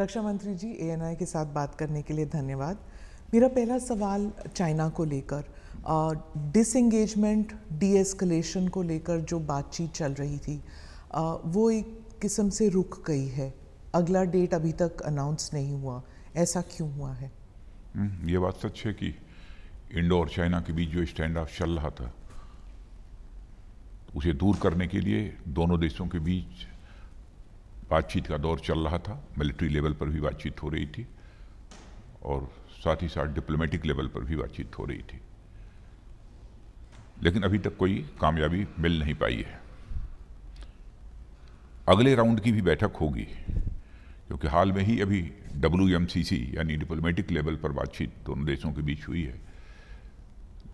रक्षा मंत्री जी ए के साथ बात करने के लिए धन्यवाद मेरा पहला सवाल चाइना को लेकर डिसंगेजमेंट डी एस्कलेशन को लेकर जो बातचीत चल रही थी आ, वो एक किस्म से रुक गई है अगला डेट अभी तक अनाउंस नहीं हुआ ऐसा क्यों हुआ है हम्म, ये बात सच है कि इंडो और चाइना के बीच जो स्टैंड ऑफ चल रहा था उसे दूर करने के लिए दोनों देशों के बीच बातचीत का दौर चल रहा था मिलिट्री लेवल पर भी बातचीत हो रही थी और साथ ही साथ डिप्लोमेटिक लेवल पर भी बातचीत हो रही थी लेकिन अभी तक कोई कामयाबी मिल नहीं पाई है अगले राउंड की भी बैठक होगी क्योंकि हाल में ही अभी डब्ल्यू यानी डिप्लोमेटिक लेवल पर बातचीत दोनों देशों के बीच हुई है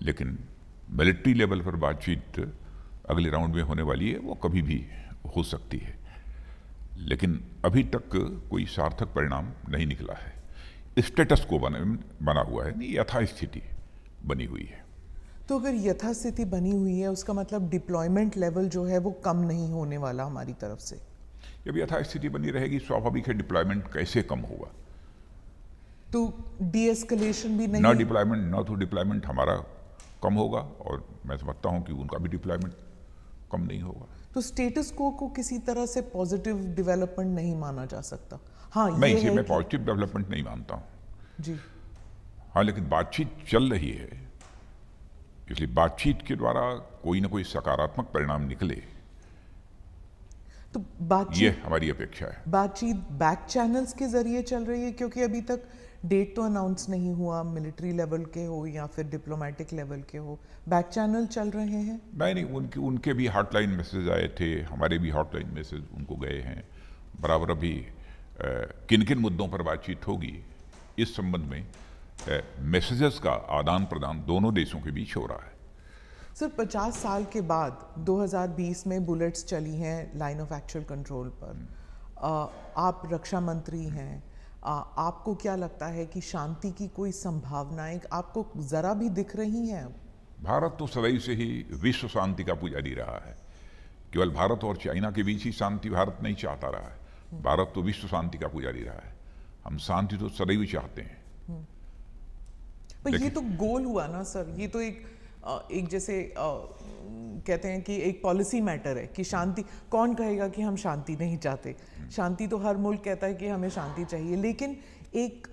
लेकिन मिलिट्री लेवल पर बातचीत अगले राउंड में होने वाली है वो कभी भी हो सकती है लेकिन अभी तक कोई सार्थक परिणाम नहीं निकला है स्टेटस को बना बना हुआ है नहीं यथास्थिति बनी हुई है तो अगर यथास्थिति बनी हुई है उसका मतलब डिप्लॉयमेंट लेवल जो है वो कम नहीं होने वाला हमारी तरफ से जब यथास्थिति बनी रहेगी स्वाभाविक है डिप्लॉयमेंट कैसे कम होगा तो डीएसकलेशन भी नहीं ना डिप्लॉयमेंट ना तो डिप्लॉयमेंट हमारा कम होगा और मैं समझता हूँ कि उनका भी डिप्लॉयमेंट कम नहीं होगा तो स्टेटस को को किसी तरह से पॉजिटिव डेवलपमेंट नहीं माना जा सकता हाँ मैं इसे मैं पॉजिटिव डेवलपमेंट नहीं मानता हूँ जी हाँ लेकिन बातचीत चल रही है इसलिए बातचीत के द्वारा कोई ना कोई सकारात्मक परिणाम निकले तो बातचीत ये हमारी अपेक्षा है बातचीत बैक चैनल्स के जरिए चल रही है क्योंकि अभी तक डेट तो अनाउंस नहीं हुआ मिलिट्री लेवल के हो या फिर डिप्लोमेटिक लेवल के हो बैक चैनल चल रहे हैं नहीं नहीं उनके उनके भी हॉटलाइन मैसेज आए थे हमारे भी हॉटलाइन मैसेज उनको गए हैं बराबर अभी किन किन मुद्दों पर बातचीत होगी इस संबंध में मैसेजेस का आदान प्रदान दोनों देशों के बीच हो रहा है सर 50 साल के बाद 2020 में बुलेट्स चली हैं लाइन ऑफ एक्चुअल कंट्रोल पर हम्म। आप रक्षा मंत्री हैं आपको क्या लगता है कि शांति की कोई संभावनाएं आपको ज़रा भी दिख रही हैं भारत तो सदैव से ही विश्व शांति का पुजारी रहा है केवल भारत और चाइना के बीच ही शांति भारत नहीं चाहता रहा है भारत तो विश्व शांति का पुजारी रहा है हम शांति तो सदैव चाहते हैं पर ये तो गोल हुआ ना सर ये तो एक एक जैसे कहते हैं कि एक पॉलिसी मैटर है कि शांति कौन कहेगा कि हम शांति नहीं चाहते हम्म। शांति तो हर मुल्क कहता है कि हमें शांति चाहिए लेकिन एक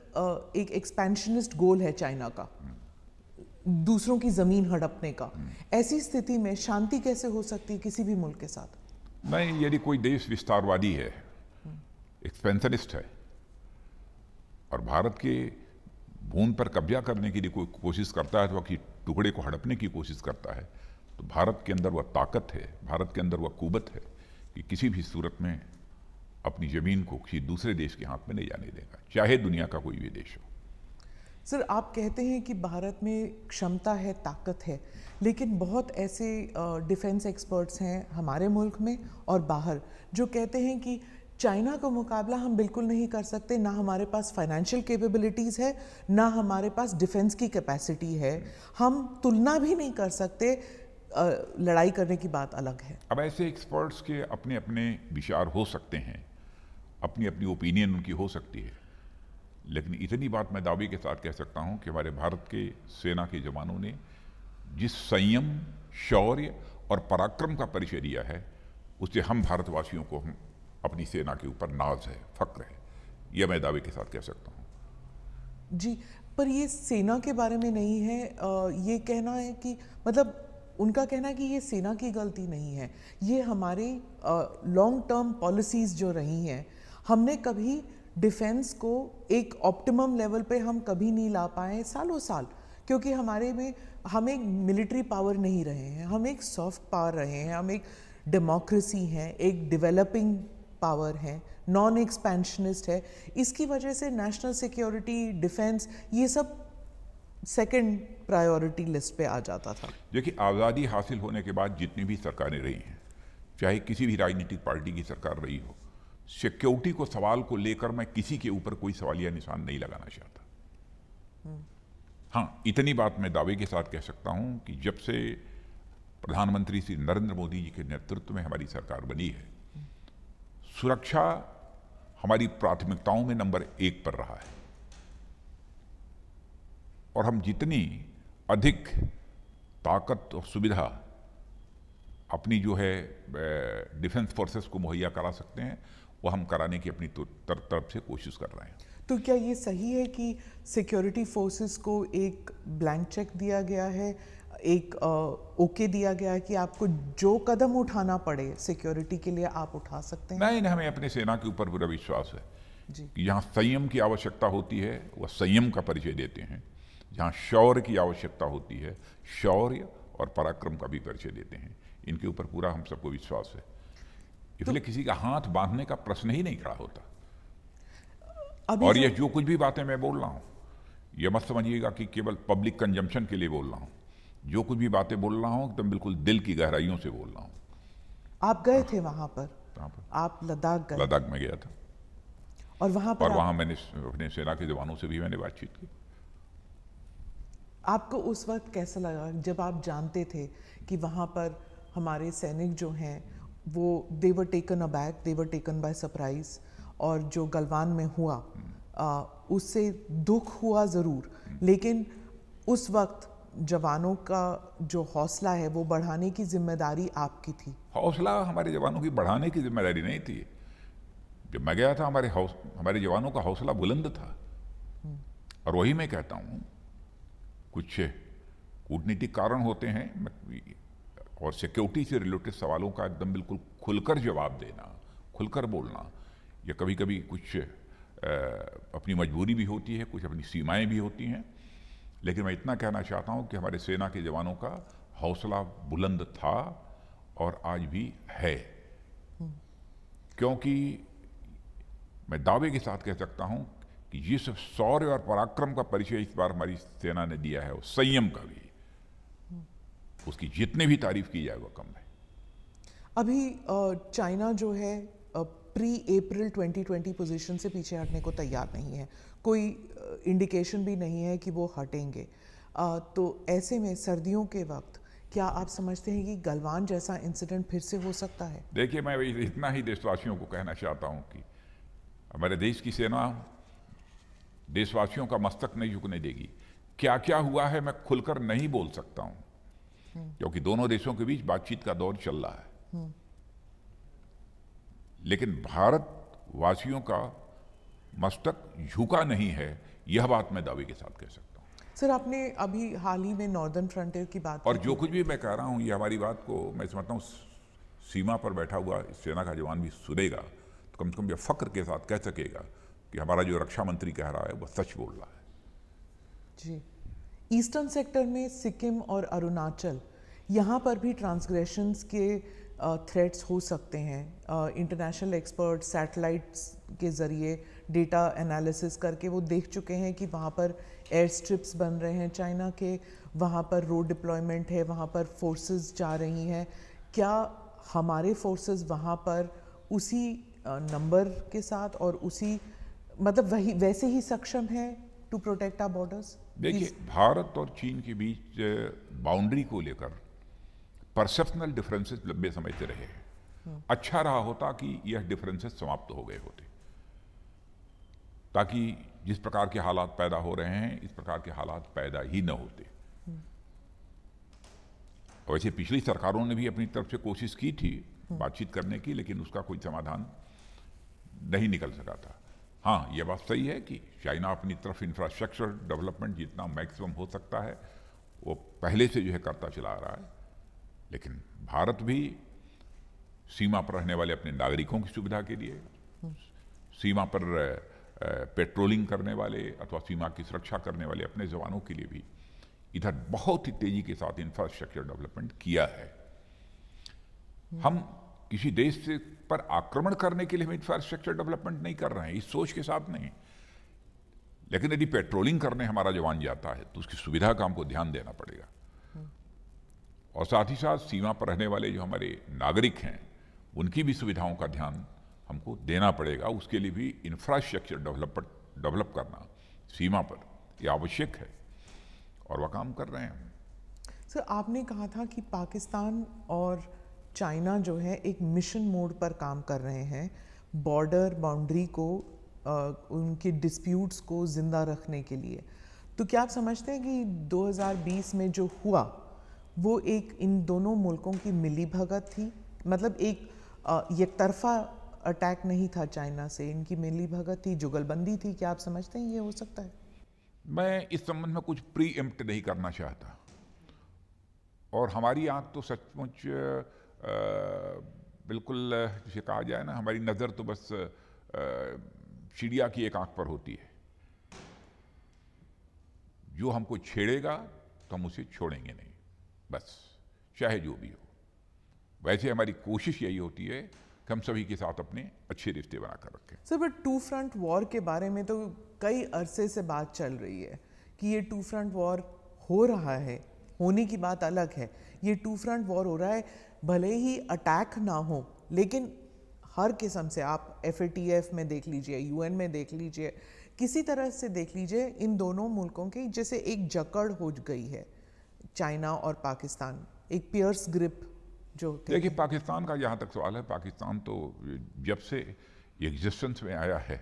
एक एक्सपेंशनिस्ट गोल है चाइना का दूसरों की ज़मीन हड़पने का हम्म। ऐसी स्थिति में शांति कैसे हो सकती है किसी भी मुल्क के साथ नहीं यदि कोई देश विस्तारवादी है एक्सपेंशनिस्ट हम्म। है और भारत के भूमि पर कब्जा करने की कोई कोशिश करता है तो टुकड़े को हड़पने की कोशिश करता है तो भारत के अंदर वह ताकत है भारत के अंदर वह कुबत है कि किसी भी सूरत में अपनी ज़मीन को किसी दूसरे देश के हाथ में नहीं जाने देगा चाहे दुनिया का कोई भी देश हो सर आप कहते हैं कि भारत में क्षमता है ताकत है लेकिन बहुत ऐसे डिफेंस एक्सपर्ट्स हैं हमारे मुल्क में और बाहर जो कहते हैं कि चाइना का मुकाबला हम बिल्कुल नहीं कर सकते ना हमारे पास फाइनेंशियल कैपेबिलिटीज़ है ना हमारे पास डिफेंस की कैपेसिटी है हम तुलना भी नहीं कर सकते लड़ाई करने की बात अलग है अब ऐसे एक्सपर्ट्स के अपने अपने विचार हो सकते हैं अपनी अपनी ओपिनियन उनकी हो सकती है लेकिन इतनी बात मैं दावे के साथ कह सकता हूँ कि हमारे भारत के सेना के जवानों ने जिस संयम शौर्य और पराक्रम का परिचय दिया है उसे हम भारतवासियों को अपनी सेना के ऊपर नाज है फक्र है यह मैं दावे के साथ कह सकता हूँ जी पर ये सेना के बारे में नहीं है आ, ये कहना है कि मतलब उनका कहना है कि ये सेना की गलती नहीं है ये हमारे लॉन्ग टर्म पॉलिसीज़ जो रही हैं हमने कभी डिफेंस को एक ऑप्टिमम लेवल पे हम कभी नहीं ला पाए सालों साल क्योंकि हमारे में हम एक मिलिट्री पावर नहीं रहे हैं हम एक सॉफ्ट पावर रहे हैं हम एक डेमोक्रेसी हैं एक डेवलपिंग पावर है नॉन एक्सपेंशनिस्ट है इसकी वजह से नेशनल सिक्योरिटी डिफेंस ये सब सेकंड प्रायोरिटी लिस्ट पे आ जाता था देखिए आज़ादी हासिल होने के बाद जितनी भी सरकारें रही हैं चाहे किसी भी राजनीतिक पार्टी की सरकार रही हो सिक्योरिटी को सवाल को लेकर मैं किसी के ऊपर कोई सवालिया निशान नहीं लगाना चाहता हाँ इतनी बात मैं दावे के साथ कह सकता हूँ कि जब से प्रधानमंत्री श्री नरेंद्र मोदी जी के नेतृत्व में हमारी सरकार बनी है सुरक्षा हमारी प्राथमिकताओं में नंबर एक पर रहा है और हम जितनी अधिक ताकत और सुविधा अपनी जो है डिफेंस फोर्सेस को मुहैया करा सकते हैं वो हम कराने की अपनी तो, तरफ से कोशिश कर रहे हैं तो क्या ये सही है कि सिक्योरिटी फोर्सेस को एक ब्लैंक चेक दिया गया है एक ओके okay दिया गया है कि आपको जो कदम उठाना पड़े सिक्योरिटी के लिए आप उठा सकते हैं नहीं नहीं हमें अपनी सेना के ऊपर पूरा विश्वास है जी यहाँ संयम की आवश्यकता होती है वह संयम का परिचय देते हैं जहाँ शौर्य की आवश्यकता होती है शौर्य और पराक्रम का भी परिचय देते हैं इनके ऊपर पूरा हम सबको विश्वास है इसलिए तो, किसी का हाथ बांधने का प्रश्न ही नहीं खड़ा होता और यह जो कुछ भी बातें मैं बोल रहा हूँ यह मत समझिएगा कि केवल पब्लिक कंजम्पशन के लिए बोल रहा हूँ जो कुछ भी बातें बोल रहा हूँ एकदम बिल्कुल दिल की गहराइयों से बोल रहा हूँ आप गए थे वहां पर आप लद्दाख गए लद्दाख में गया था और वहां पर और मैंने अपने सेना के जवानों से भी मैंने बातचीत की आपको उस वक्त कैसा लगा जब आप जानते थे कि वहाँ पर हमारे सैनिक जो हैं वो they were taken aback they were taken by surprise और जो गलवान में हुआ हम्म। आ, उससे दुख हुआ ज़रूर हम्म। लेकिन उस वक्त जवानों का जो हौसला है वो बढ़ाने की जिम्मेदारी आपकी थी हौसला हमारे जवानों की बढ़ाने की जिम्मेदारी नहीं थी जब मैं गया था हमारे हौस हमारे जवानों का हौसला बुलंद था और वही मैं कहता हूँ कुछ कूटनीतिक कारण होते हैं और सिक्योरिटी से रिलेटेड सवालों का एकदम बिल्कुल खुलकर जवाब देना खुलकर बोलना या कभी कभी कुछ अपनी मजबूरी भी होती है कुछ अपनी सीमाएं भी होती हैं लेकिन मैं इतना कहना चाहता हूँ कि हमारे सेना के जवानों का हौसला बुलंद था और आज भी है क्योंकि मैं दावे के साथ कह सकता हूँ कि जिस शौर्य और पराक्रम का परिचय इस बार हमारी सेना ने दिया है वो संयम का भी उसकी जितनी भी तारीफ की जाए वो कम है अभी चाइना जो है प्री अप्रैल 2020 पोजीशन से पीछे हटने को तैयार नहीं है कोई इंडिकेशन भी नहीं है कि वो हटेंगे तो ऐसे में सर्दियों के वक्त क्या आप समझते हैं कि गलवान जैसा इंसिडेंट फिर से हो सकता है देखिए मैं इतना ही देशवासियों को कहना चाहता हूँ कि हमारे देश की सेना देशवासियों का मस्तक नहीं झुकने देगी क्या क्या हुआ है मैं खुलकर नहीं बोल सकता हूँ हम्म। क्योंकि दोनों देशों के बीच बातचीत का दौर चल रहा है हम्म। लेकिन भारत वासियों का मस्तक झुका नहीं है यह बात मैं दावे के साथ कह सकता हूँ सर आपने अभी हाल ही में नॉर्दर्न फ्रंटियर की बात और जो कुछ भी मैं कह रहा हूँ ये हमारी बात को मैं समझता हूँ सीमा पर बैठा हुआ सेना का जवान भी सुनेगा तो कम से कम यह फ़क्र के साथ कह सकेगा कि हमारा जो रक्षा मंत्री कह रहा है वह सच बोल रहा है जी ईस्टर्न सेक्टर में सिक्किम और अरुणाचल यहाँ पर भी ट्रांसग्रेशंस के थ्रेट्स हो सकते हैं इंटरनेशनल एक्सपर्ट सैटेलाइट्स के ज़रिए डेटा एनालिसिस करके वो देख चुके हैं कि वहाँ पर एयर स्ट्रिप्स बन रहे हैं चाइना के वहाँ पर रोड डिप्लॉयमेंट है वहाँ पर फोर्सेस जा रही हैं क्या हमारे फोर्सेस वहाँ पर उसी नंबर के साथ और उसी मतलब वही वैसे ही सक्षम है टू प्रोटेक्ट आर बॉर्डर्स देखिए भारत और चीन के बीच बाउंड्री को लेकर परसेप्शनल डिफरेंसेस लंबे समझते रहे हैं हम्म। अच्छा रहा होता कि यह डिफरेंसेस समाप्त हो गए होते ताकि जिस प्रकार के हालात पैदा हो रहे हैं इस प्रकार के हालात पैदा ही न होते वैसे पिछली सरकारों ने भी अपनी तरफ से कोशिश की थी बातचीत करने की लेकिन उसका कोई समाधान नहीं निकल सका था हाँ यह बात सही है कि चाइना अपनी तरफ इंफ्रास्ट्रक्चर डेवलपमेंट जितना मैक्सिमम हो सकता है वो पहले से जो है करता चला रहा है लेकिन भारत भी सीमा पर रहने वाले अपने नागरिकों की सुविधा के लिए सीमा पर पेट्रोलिंग करने वाले अथवा सीमा की सुरक्षा करने वाले अपने जवानों के लिए भी इधर बहुत ही तेजी के साथ इंफ्रास्ट्रक्चर डेवलपमेंट किया है हम किसी देश से पर आक्रमण करने के लिए हम इंफ्रास्ट्रक्चर डेवलपमेंट नहीं कर रहे हैं इस सोच के साथ नहीं लेकिन यदि पेट्रोलिंग करने हमारा जवान जाता है तो उसकी सुविधा का हमको ध्यान देना पड़ेगा और साथ ही साथ सीमा पर रहने वाले जो हमारे नागरिक हैं उनकी भी सुविधाओं का ध्यान हमको देना पड़ेगा उसके लिए भी इंफ्रास्ट्रक्चर डेवलप डेवलप करना सीमा पर ये आवश्यक है और वह काम कर रहे हैं सर आपने कहा था कि पाकिस्तान और चाइना जो है एक मिशन मोड पर काम कर रहे हैं बॉर्डर बाउंड्री को आ, उनके डिस्प्यूट्स को ज़िंदा रखने के लिए तो क्या आप समझते हैं कि 2020 में जो हुआ वो एक इन दोनों मुल्कों की मिली भगत थी मतलब एक एक तरफा अटैक नहीं था चाइना से इनकी मिली भगत थी जुगलबंदी थी क्या आप समझते हैं ये हो सकता है मैं इस संबंध में कुछ प्री एम्प्ट नहीं करना चाहता और हमारी आंख तो सचमुच बिल्कुल जिसे कहा जाए ना हमारी नज़र तो बस चिड़िया की एक आंख पर होती है जो हमको छेड़ेगा तो हम उसे छोड़ेंगे नहीं बस चाहे जो भी हो वैसे हमारी कोशिश यही होती है हम सभी के साथ अपने अच्छे रिश्ते बनाकर रखें sir but two front war के बारे में तो कई अरसे से बात चल रही है कि ये टू फ्रंट वॉर हो रहा है होने की बात अलग है ये टू फ्रंट वॉर हो रहा है भले ही अटैक ना हो लेकिन हर किस्म से आप एफ में देख लीजिए यू में देख लीजिए किसी तरह से देख लीजिए इन दोनों मुल्कों की जैसे एक जकड़ हो गई है चाइना और पाकिस्तान एक पियर्स ग्रिप जो देखिए पाकिस्तान का जहाँ तक सवाल है पाकिस्तान तो जब से एग्जिस्टेंस में आया है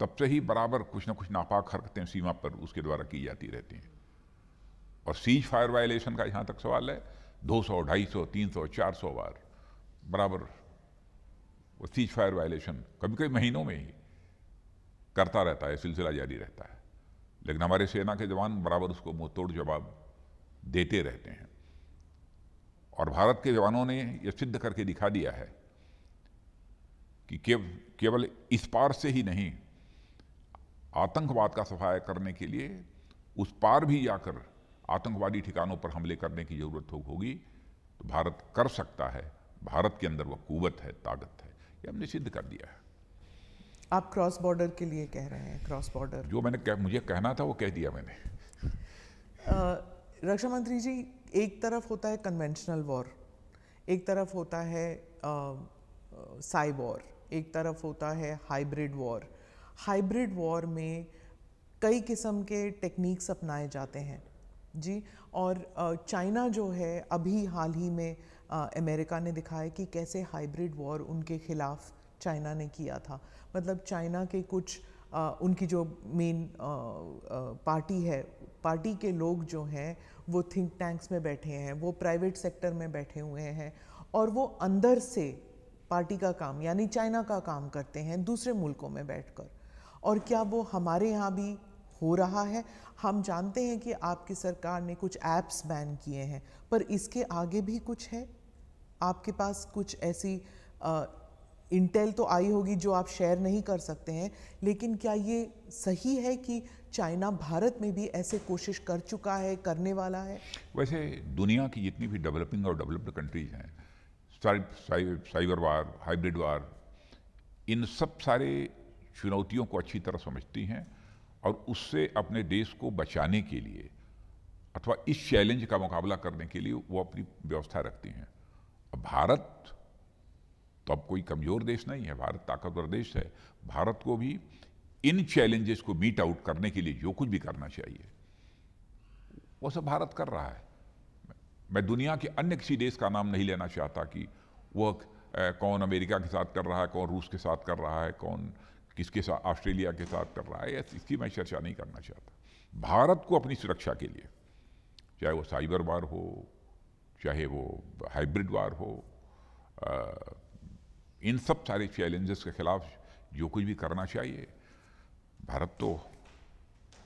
तब से ही बराबर कुछ ना कुछ नापाक हरकतें सीमा पर उसके द्वारा की जाती रहती हैं और सीज फायर वायलेशन का यहाँ तक सवाल है 200, 250, 300, 400 बार बराबर वो सीज फायर वायलेशन कभी कभी महीनों में ही करता रहता है सिलसिला जारी रहता है लेकिन हमारे सेना के जवान बराबर उसको मुंह तोड़ जवाब देते रहते हैं और भारत के जवानों ने यह सिद्ध करके दिखा दिया है कि केव, केवल इस पार से ही नहीं आतंकवाद का सफाया करने के लिए उस पार भी जाकर आतंकवादी ठिकानों पर हमले करने की ज़रूरत होगी तो भारत कर सकता है भारत के अंदर वह कुवत है ताकत है यह हमने सिद्ध कर दिया है आप क्रॉस बॉर्डर के लिए कह रहे हैं क्रॉस बॉर्डर जो मैंने कह, मुझे कहना था वो कह दिया मैंने रक्षा मंत्री जी एक तरफ होता है कन्वेंशनल वॉर एक तरफ होता है साई वॉर एक तरफ होता है हाइब्रिड वॉर हाइब्रिड वॉर में कई किस्म के टेक्निक्स अपनाए जाते हैं जी और चाइना जो है अभी हाल ही में अमेरिका ने दिखाया कि कैसे हाइब्रिड वॉर उनके ख़िलाफ़ चाइना ने किया था मतलब चाइना के कुछ उनकी जो मेन पार्टी है पार्टी के लोग जो हैं वो थिंक टैंक्स में बैठे हैं वो प्राइवेट सेक्टर में बैठे हुए हैं और वो अंदर से पार्टी का काम यानी चाइना का काम करते हैं दूसरे मुल्कों में बैठकर और क्या वो हमारे यहाँ भी हो रहा है हम जानते हैं कि आपकी सरकार ने कुछ ऐप्स बैन किए हैं पर इसके आगे भी कुछ है आपके पास कुछ ऐसी इंटेल तो आई होगी जो आप शेयर नहीं कर सकते हैं लेकिन क्या ये सही है कि चाइना भारत में भी ऐसे कोशिश कर चुका है करने वाला है वैसे दुनिया की जितनी भी डेवलपिंग और डेवलप्ड कंट्रीज हैं साइबर वार हाइब्रिड वार इन सब सारे चुनौतियों को अच्छी तरह समझती हैं और उससे अपने देश को बचाने के लिए अथवा इस चैलेंज का मुकाबला करने के लिए वो अपनी व्यवस्था रखती हैं भारत तो अब कोई कमज़ोर देश नहीं है भारत ताकतवर देश है भारत को भी इन चैलेंजेस को मीट आउट करने के लिए जो कुछ भी करना चाहिए वो सब भारत कर रहा है मैं दुनिया के अन्य किसी देश का नाम नहीं लेना चाहता कि वह कौन अमेरिका के साथ कर रहा है कौन रूस के साथ कर रहा है कौन किसके साथ ऑस्ट्रेलिया के साथ कर रहा है इसकी मैं चर्चा नहीं करना चाहता भारत को अपनी सुरक्षा के लिए चाहे वो साइबर वार हो चाहे वो हाइब्रिड वार हो आ, इन सब सारे चैलेंजेस के खिलाफ जो कुछ भी करना चाहिए भारत तो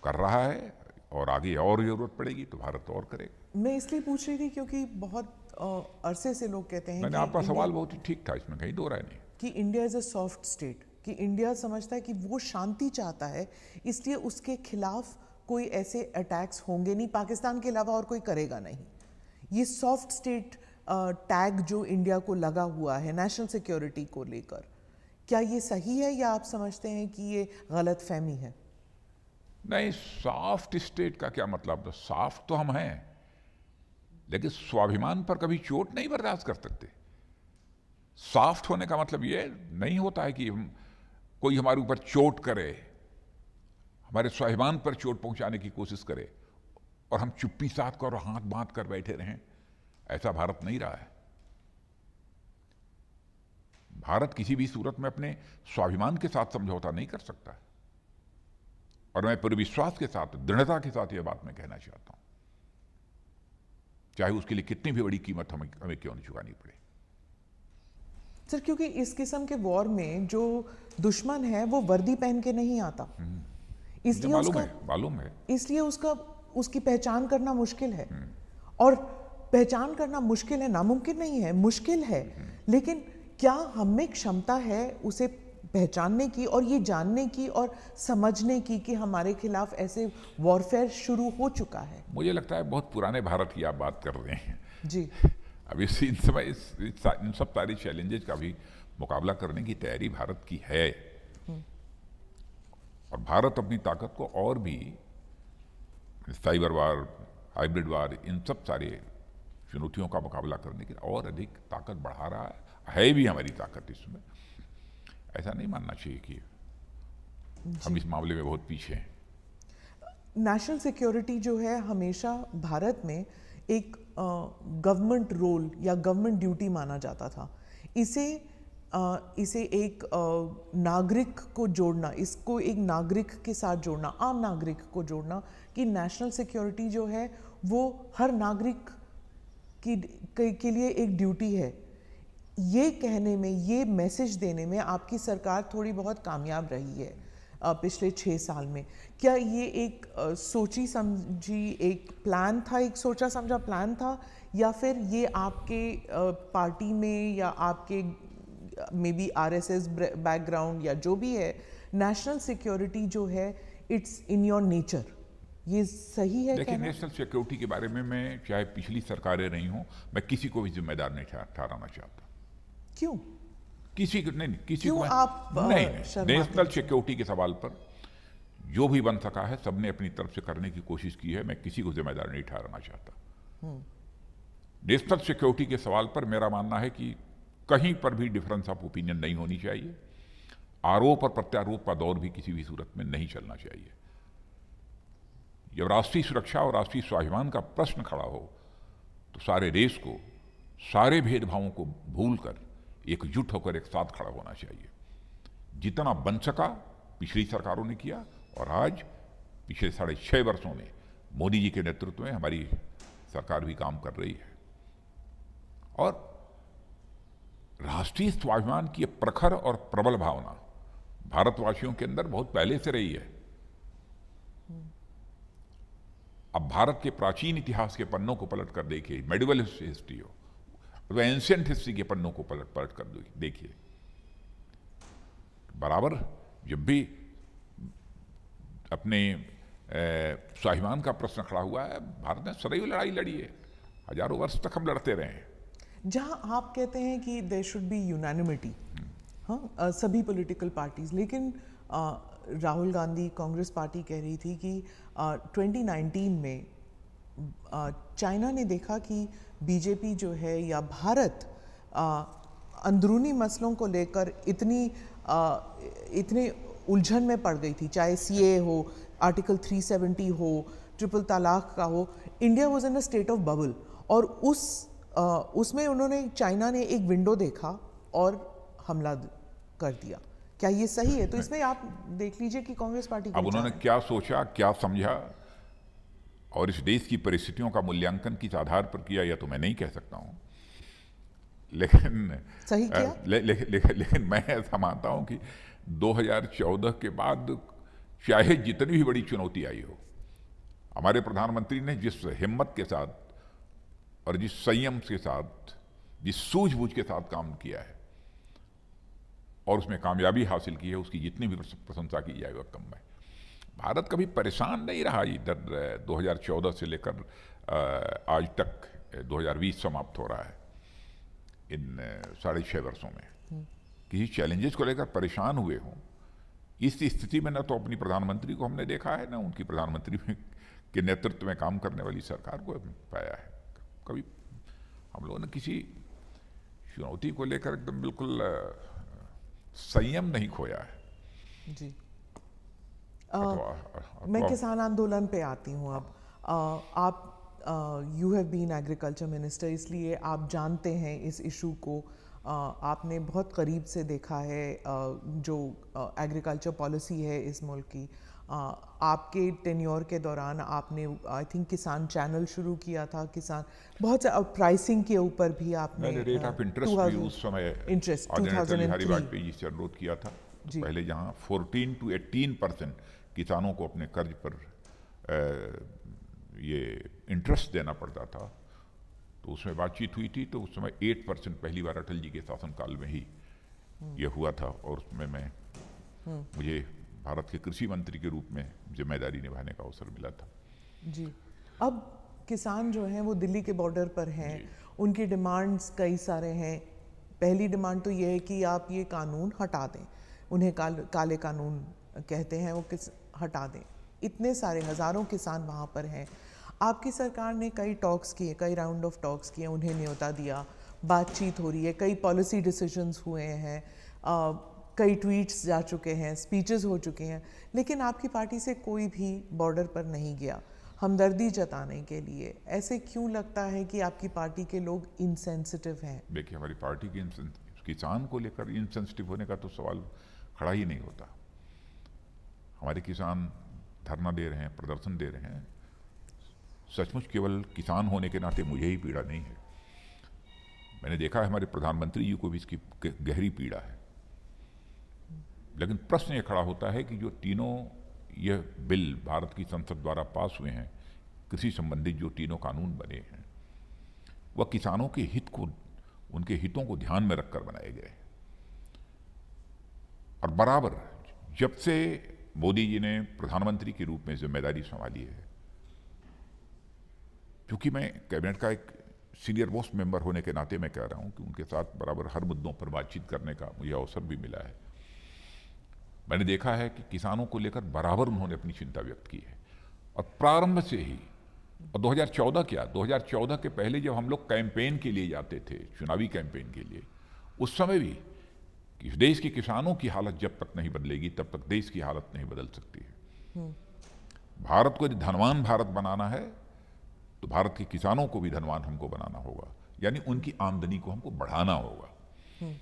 कर रहा है और आगे और जरूरत पड़ेगी तो भारत और करेगा मैं इसलिए पूछ रही थी क्योंकि बहुत अरसे से लोग कहते हैं मैंने आपका सवाल बहुत ही ठीक था इसमें कहीं दो राय नहीं कि India is a soft state कि इंडिया समझता है कि वो शांति चाहता है इसलिए उसके खिलाफ कोई ऐसे अटैक्स होंगे नहीं पाकिस्तान के अलावा और कोई करेगा नहीं ये सॉफ्ट स्टेट टैग जो इंडिया को लगा हुआ है नेशनल सिक्योरिटी को लेकर क्या ये सही है या आप समझते हैं कि ये गलत फहमी है नहीं सॉफ्ट स्टेट का क्या मतलब सॉफ्ट तो हम हैं लेकिन स्वाभिमान पर कभी चोट नहीं बर्दाश्त कर सकते सॉफ्ट होने का मतलब ये नहीं होता है कि हम कोई हमारे ऊपर चोट करे हमारे स्वाभिमान पर चोट पहुंचाने की कोशिश करे और हम चुप्पी साध कर और हाथ बांध कर बैठे रहें ऐसा भारत नहीं रहा है भारत किसी भी सूरत में अपने स्वाभिमान के साथ समझौता नहीं कर सकता और मैं पूरे विश्वास के साथ दृढ़ता के साथ यह बात मैं कहना चाहता हूं चाहे उसके लिए कितनी भी बड़ी कीमत हमें हमें क्यों नहीं चुकानी पड़े सर क्योंकि इस किस्म के वॉर में जो दुश्मन है वो वर्दी पहन के नहीं आता हम्म। इसलिए मालूम है है इसलिए उसका उसकी पहचान करना मुश्किल है हम्म। और पहचान करना मुश्किल है नामुमकिन नहीं है मुश्किल है लेकिन क्या हमें क्षमता है उसे पहचानने की और ये जानने की और समझने की कि हमारे खिलाफ ऐसे वॉरफेयर शुरू हो चुका है मुझे लगता है बहुत पुराने भारत की आप बात कर रहे हैं जी अब इस इन समय इस, इस इन सब सारी चैलेंजेस का भी मुकाबला करने की तैयारी भारत की है हम्म। और भारत अपनी ताकत को और भी साइबर वार हाइब्रिड वार इन सब सारे चुनौतियों का मुकाबला करने के लिए और अधिक ताकत बढ़ा रहा है है भी हमारी ताकत इसमें ऐसा नहीं मानना चाहिए कि हम इस मामले में बहुत पीछे हैं नेशनल सिक्योरिटी जो है हमेशा भारत में एक गवर्नमेंट रोल या गवर्नमेंट ड्यूटी माना जाता था इसे आ, इसे एक आ, नागरिक को जोड़ना इसको एक नागरिक के साथ जोड़ना आम नागरिक को जोड़ना कि नेशनल सिक्योरिटी जो है वो हर नागरिक की के लिए एक ड्यूटी है ये कहने में ये मैसेज देने में आपकी सरकार थोड़ी बहुत कामयाब रही है पिछले छः साल में क्या ये एक सोची समझी एक प्लान था एक सोचा समझा प्लान था या फिर ये आपके पार्टी में या आपके maybe R S S background या जो भी है नेशनल सिक्योरिटी जो है इट्स इन योर नेचर ये सही है देखिए नेशनल सिक्योरिटी के बारे में मैं चाहे पिछली सरकारें रही हूं मैं किसी को भी जिम्मेदार नहीं ठहराना चाहता क्यों किसी को नहीं किसी को आप नहीं नेशनल सिक्योरिटी के सवाल पर जो भी बन सका है सबने अपनी तरफ से करने की कोशिश की है मैं किसी को जिम्मेदार नहीं ठहराना चाहता नेशनल हम्म। सिक्योरिटी के सवाल पर मेरा मानना है कि कहीं पर भी डिफरेंस ऑफ ओपिनियन नहीं होनी चाहिए आरोप और प्रत्यारोप का दौर भी किसी भी सूरत में नहीं चलना चाहिए जब राष्ट्रीय सुरक्षा और राष्ट्रीय स्वाभिमान का प्रश्न खड़ा हो तो सारे देश को सारे भेदभावों को भूलकर एकजुट होकर एक साथ खड़ा होना चाहिए जितना बन सका पिछली सरकारों ने किया और आज पिछले साढ़े छः वर्षों में मोदी जी के नेतृत्व में हमारी सरकार भी काम कर रही है और राष्ट्रीय स्वाभिमान की प्रखर और प्रबल भावना भारतवासियों के अंदर बहुत पहले से रही है अब भारत के प्राचीन इतिहास के पन्नों को पलट कर देखिए मेडिवल हिस्ट्री हो तो एंशियंट हिस्ट्री के पन्नों को पलट पलट कर देखिए बराबर जब भी अपने स्वाभिमान का प्रश्न खड़ा हुआ है भारत ने सदैव लड़ाई लड़ी है हजारों वर्ष तक हम लड़ते रहे हैं जहां आप कहते हैं कि देर शुड बी यूनानिमिटी हाँ सभी पॉलिटिकल पार्टीज लेकिन राहुल गांधी कांग्रेस पार्टी कह रही थी कि uh, 2019 में चाइना ने देखा कि बीजेपी जो है या भारत अंदरूनी मसलों को लेकर इतनी इतने उलझन में पड़ गई थी चाहे सी हो आर्टिकल 370 हो ट्रिपल तलाक का हो India was in a state of bubble और उस उसमें उन्होंने चाइना ने एक विंडो देखा और हमला कर दिया क्या ये सही है तो इसमें आप देख लीजिए कि कांग्रेस पार्टी अब उन्होंने क्या सोचा क्या समझा और इस देश की परिस्थितियों का मूल्यांकन किस आधार पर किया या तो मैं नहीं कह सकता हूं लेकिन सही किया? ले, ले, ले, ले, लेकिन मैं ऐसा मानता हूं कि 2014 के बाद चाहे जितनी भी बड़ी चुनौती आई हो हमारे प्रधानमंत्री ने जिस हिम्मत के साथ और जिस संयम के साथ जिस सूझबूझ के साथ काम किया है और उसमें कामयाबी हासिल की है उसकी जितनी भी प्रशंसा की जाए वह कम है भारत कभी परेशान नहीं रहा इधर 2014 से लेकर आज तक 2020 समाप्त हो रहा है इन साढ़े छः वर्षों में हम्म। किसी चैलेंजेस को लेकर परेशान हुए हों इस स्थिति में न तो अपनी प्रधानमंत्री को हमने देखा है ना उनकी प्रधानमंत्री के नेतृत्व में काम करने वाली सरकार को पाया है कभी हम लोगों ने किसी चुनौती को लेकर एकदम बिल्कुल संयम नहीं खोया है जी आ, तो, मैं किसान आंदोलन पे आती हूँ अब आ, आप you have been agriculture minister इसलिए आप जानते हैं इस इशू को आ, आपने बहुत करीब से देखा है आ, जो एग्रीकल्चर पॉलिसी है इस मुल्क की आपके टेन्योर के दौरान आपने आई थिंक किसान चैनल शुरू किया था किसान बहुत सारा प्राइसिंग के ऊपर भी आपने रेट ऑफ इंटरेस्ट भी उस समय इंटरेस्ट हरी वाजपेयी से अनुरोध किया था पहले जहाँ 14 टू 18 परसेंट किसानों को अपने कर्ज पर ये इंटरेस्ट देना पड़ता था तो उसमें बातचीत हुई थी तो उस समय एट परसेंट पहली बार अटल जी के शासनकाल में ही हम्म। यह हुआ था और उसमें मैं हम्म। मुझे भारत के कृषि मंत्री के रूप में जिम्मेदारी निभाने का अवसर मिला था जी अब किसान जो हैं वो दिल्ली के बॉर्डर पर हैं उनकी डिमांड्स कई सारे हैं पहली डिमांड तो ये है कि आप ये कानून हटा दें उन्हें काल, काले कानून कहते हैं वो किस हटा दें इतने सारे हज़ारों किसान वहाँ पर हैं आपकी सरकार ने कई टॉक्स किए कई राउंड ऑफ टॉक्स किए उन्हें न्योता दिया बातचीत हो रही है कई पॉलिसी डिसीजंस हुए हैं कई ट्वीट्स जा चुके हैं स्पीचेस हो चुके हैं लेकिन आपकी पार्टी से कोई भी बॉर्डर पर नहीं गया हमदर्दी जताने के लिए ऐसे क्यों लगता है कि आपकी पार्टी के लोग इनसेंसिटिव हैं देखिए हमारी पार्टी की किसान को लेकर इनसेंसिटिव होने का तो सवाल खड़ा ही नहीं होता हमारे किसान धरना दे रहे हैं प्रदर्शन दे रहे हैं सचमुच केवल किसान होने के नाते मुझे ही पीड़ा नहीं है मैंने देखा है हमारे प्रधानमंत्री जी को भी इसकी गहरी पीड़ा है लेकिन प्रश्न ये खड़ा होता है कि जो तीनों यह बिल भारत की संसद द्वारा पास हुए हैं कृषि संबंधित जो तीनों कानून बने हैं वह किसानों के हित को उनके हितों को ध्यान में रखकर बनाए गए और बराबर जब से मोदी जी ने प्रधानमंत्री के रूप में जिम्मेदारी संभाली है क्योंकि मैं कैबिनेट का एक सीनियर मोस्ट मेंबर होने के नाते मैं कह रहा हूं कि उनके साथ बराबर हर मुद्दों पर बातचीत करने का मुझे अवसर भी मिला है मैंने देखा है कि किसानों को लेकर बराबर उन्होंने अपनी चिंता व्यक्त की है और प्रारंभ से ही और 2014 क्या 2014 के पहले जब हम लोग कैंपेन के लिए जाते थे चुनावी कैंपेन के लिए उस समय भी कि देश के किसानों की हालत जब तक नहीं बदलेगी तब तक देश की हालत नहीं बदल सकती है हम्म। भारत को यदि धनवान भारत बनाना है तो भारत के किसानों को भी धनवान हमको बनाना होगा यानी उनकी आमदनी को हमको बढ़ाना होगा हम्म।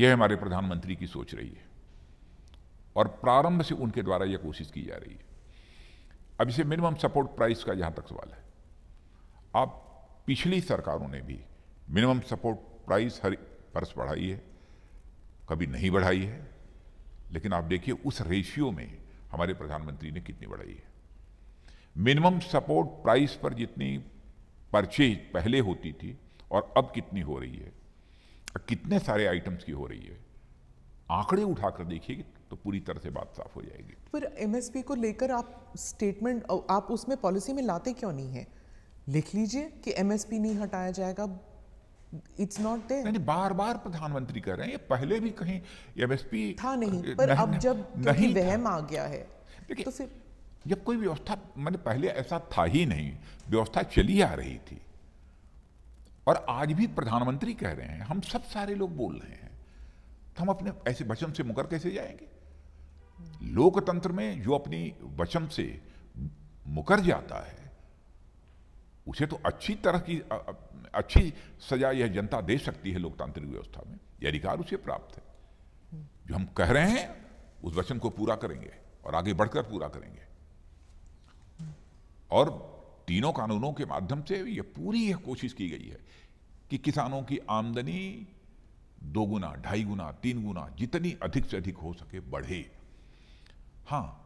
यह हमारे प्रधानमंत्री की सोच रही है और प्रारंभ से उनके द्वारा यह कोशिश की जा रही है अब इसे मिनिमम सपोर्ट प्राइस का जहाँ तक सवाल है आप पिछली सरकारों ने भी मिनिमम सपोर्ट प्राइस हर वर्ष बढ़ाई है कभी नहीं बढ़ाई है लेकिन आप देखिए उस रेशियो में हमारे प्रधानमंत्री ने कितनी बढ़ाई है मिनिमम सपोर्ट प्राइस पर जितनी परचेज पहले होती थी और अब कितनी हो रही है कितने सारे आइटम्स की हो रही है आंकड़े उठाकर देखिए तो पूरी तरह से बात साफ हो जाएगी पर एमएसपी को लेकर आप स्टेटमेंट आप उसमें पॉलिसी में लाते क्यों नहीं है लिख लीजिए कि एमएसपी नहीं हटाया जाएगा इट्स नॉट देयर नहीं बार बार प्रधानमंत्री कर रहे हैं ये पहले भी कहीं एमएसपी था नहीं पर नहीं, अब जब नहीं वहम आ गया है तो फिर जब कोई व्यवस्था मैंने पहले ऐसा था ही नहीं व्यवस्था चली आ रही थी और आज भी प्रधानमंत्री कह रहे हैं हम सब सारे लोग बोल रहे हैं तो हम अपने ऐसे वचन से मुकर कैसे जाएंगे लोकतंत्र में जो अपनी वचन से मुकर जाता है उसे तो अच्छी तरह की अच्छी सजा यह जनता दे सकती है लोकतांत्रिक व्यवस्था में यह अधिकार उसे प्राप्त है जो हम कह रहे हैं उस वचन को पूरा करेंगे और आगे बढ़कर पूरा करेंगे और तीनों कानूनों के माध्यम से यह पूरी यह कोशिश की गई है कि किसानों की आमदनी दो गुना ढाई गुना तीन गुना जितनी अधिक से अधिक हो सके बढ़े हाँ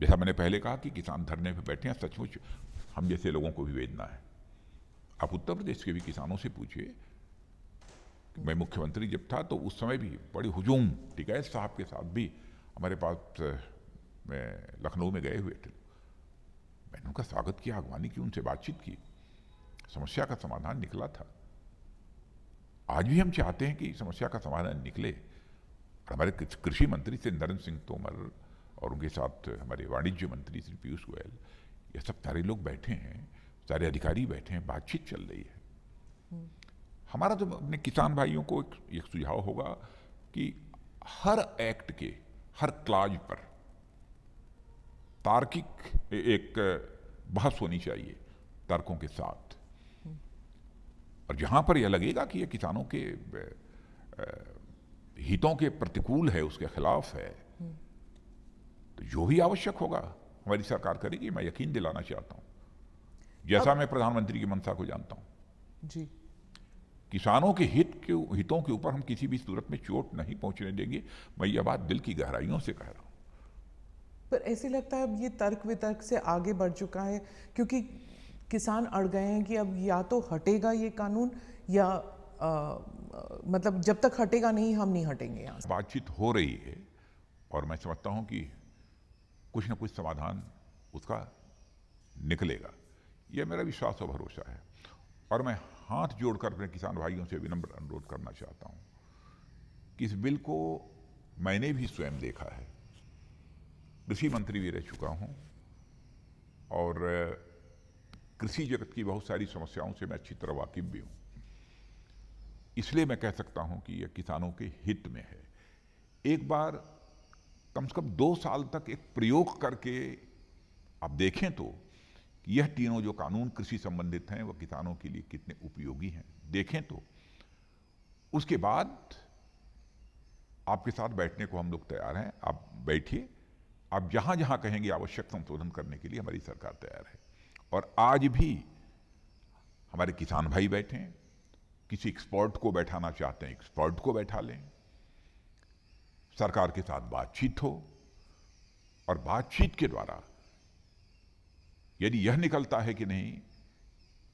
जैसा मैंने पहले कहा कि किसान धरने पर बैठे हैं सचमुच हम जैसे लोगों को भी वेदना है आप उत्तर प्रदेश के भी किसानों से पूछिए मैं मुख्यमंत्री जब था तो उस समय भी बड़ी हुजूम टिकैत साहब के साथ भी हमारे पास मैं लखनऊ में गए हुए थे मैंने उनका स्वागत किया अगवानी की उनसे बातचीत की समस्या का समाधान निकला था आज भी हम चाहते हैं कि समस्या का समाधान निकले हमारे कृषि मंत्री श्री नरेंद्र सिंह तोमर और उनके साथ हमारे वाणिज्य मंत्री श्री पीयूष गोयल ये सब सारे लोग बैठे हैं सारे अधिकारी बैठे हैं बातचीत चल रही है हमारा तो अपने किसान भाइयों को एक, एक सुझाव होगा कि हर एक्ट के हर क्लाज पर तार्किक एक बहस होनी चाहिए तर्कों के साथ और जहां पर यह लगेगा कि यह किसानों के हितों के प्रतिकूल है उसके खिलाफ है तो जो भी आवश्यक होगा हमारी सरकार करेगी मैं यकीन दिलाना चाहता हूं जैसा अब... मैं प्रधानमंत्री की मंशा को जानता हूं जी किसानों के हित के हितों के ऊपर हम किसी भी सूरत में चोट नहीं पहुंचने देंगे मैं यह बात दिल की गहराइयों से कह रहा हूँ पर ऐसे लगता है अब ये तर्क वितर्क से आगे बढ़ चुका है क्योंकि किसान अड़ गए हैं कि अब या तो हटेगा ये कानून या मतलब जब तक हटेगा नहीं हम नहीं हटेंगे यहाँ बातचीत हो रही है और मैं समझता हूँ कि कुछ ना कुछ समाधान उसका निकलेगा यह मेरा विश्वास और भरोसा है और मैं हाथ जोड़कर अपने किसान भाइयों से विनम्र अनुरोध करना चाहता हूँ कि इस बिल को मैंने भी स्वयं देखा है कृषि मंत्री भी रह चुका हूँ और कृषि जगत की बहुत सारी समस्याओं से मैं अच्छी तरह वाकिफ भी हूँ इसलिए मैं कह सकता हूं कि यह किसानों के हित में है एक बार कम से कम दो साल तक एक प्रयोग करके आप देखें तो यह तीनों जो कानून कृषि संबंधित हैं वह किसानों के लिए कितने उपयोगी हैं देखें तो उसके बाद आपके साथ बैठने को हम लोग तैयार हैं आप बैठिए आप जहां जहाँ कहेंगे आवश्यक संशोधन करने के लिए हमारी सरकार तैयार है और आज भी हमारे किसान भाई बैठे हैं किसी एक्सपर्ट को बैठाना चाहते हैं एक्सपर्ट को बैठा लें सरकार के साथ बातचीत हो और बातचीत के द्वारा यदि यह निकलता है कि नहीं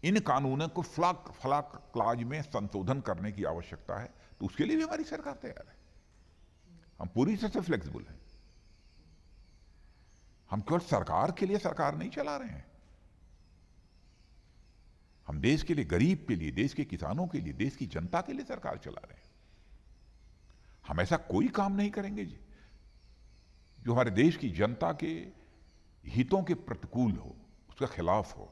इन कानूनों को फ्लाक फ्लाक क्लाज में संशोधन करने की आवश्यकता है तो उसके लिए भी हमारी सरकार तैयार है हम पूरी तरह से फ्लेक्सिबल हैं हम केवल सरकार के लिए सरकार नहीं चला रहे हैं हम देश के लिए गरीब के लिए देश के किसानों के लिए देश की जनता के लिए सरकार चला रहे हैं हम ऐसा कोई काम नहीं करेंगे जी जो हमारे देश की जनता के हितों के प्रतिकूल हो उसका खिलाफ हो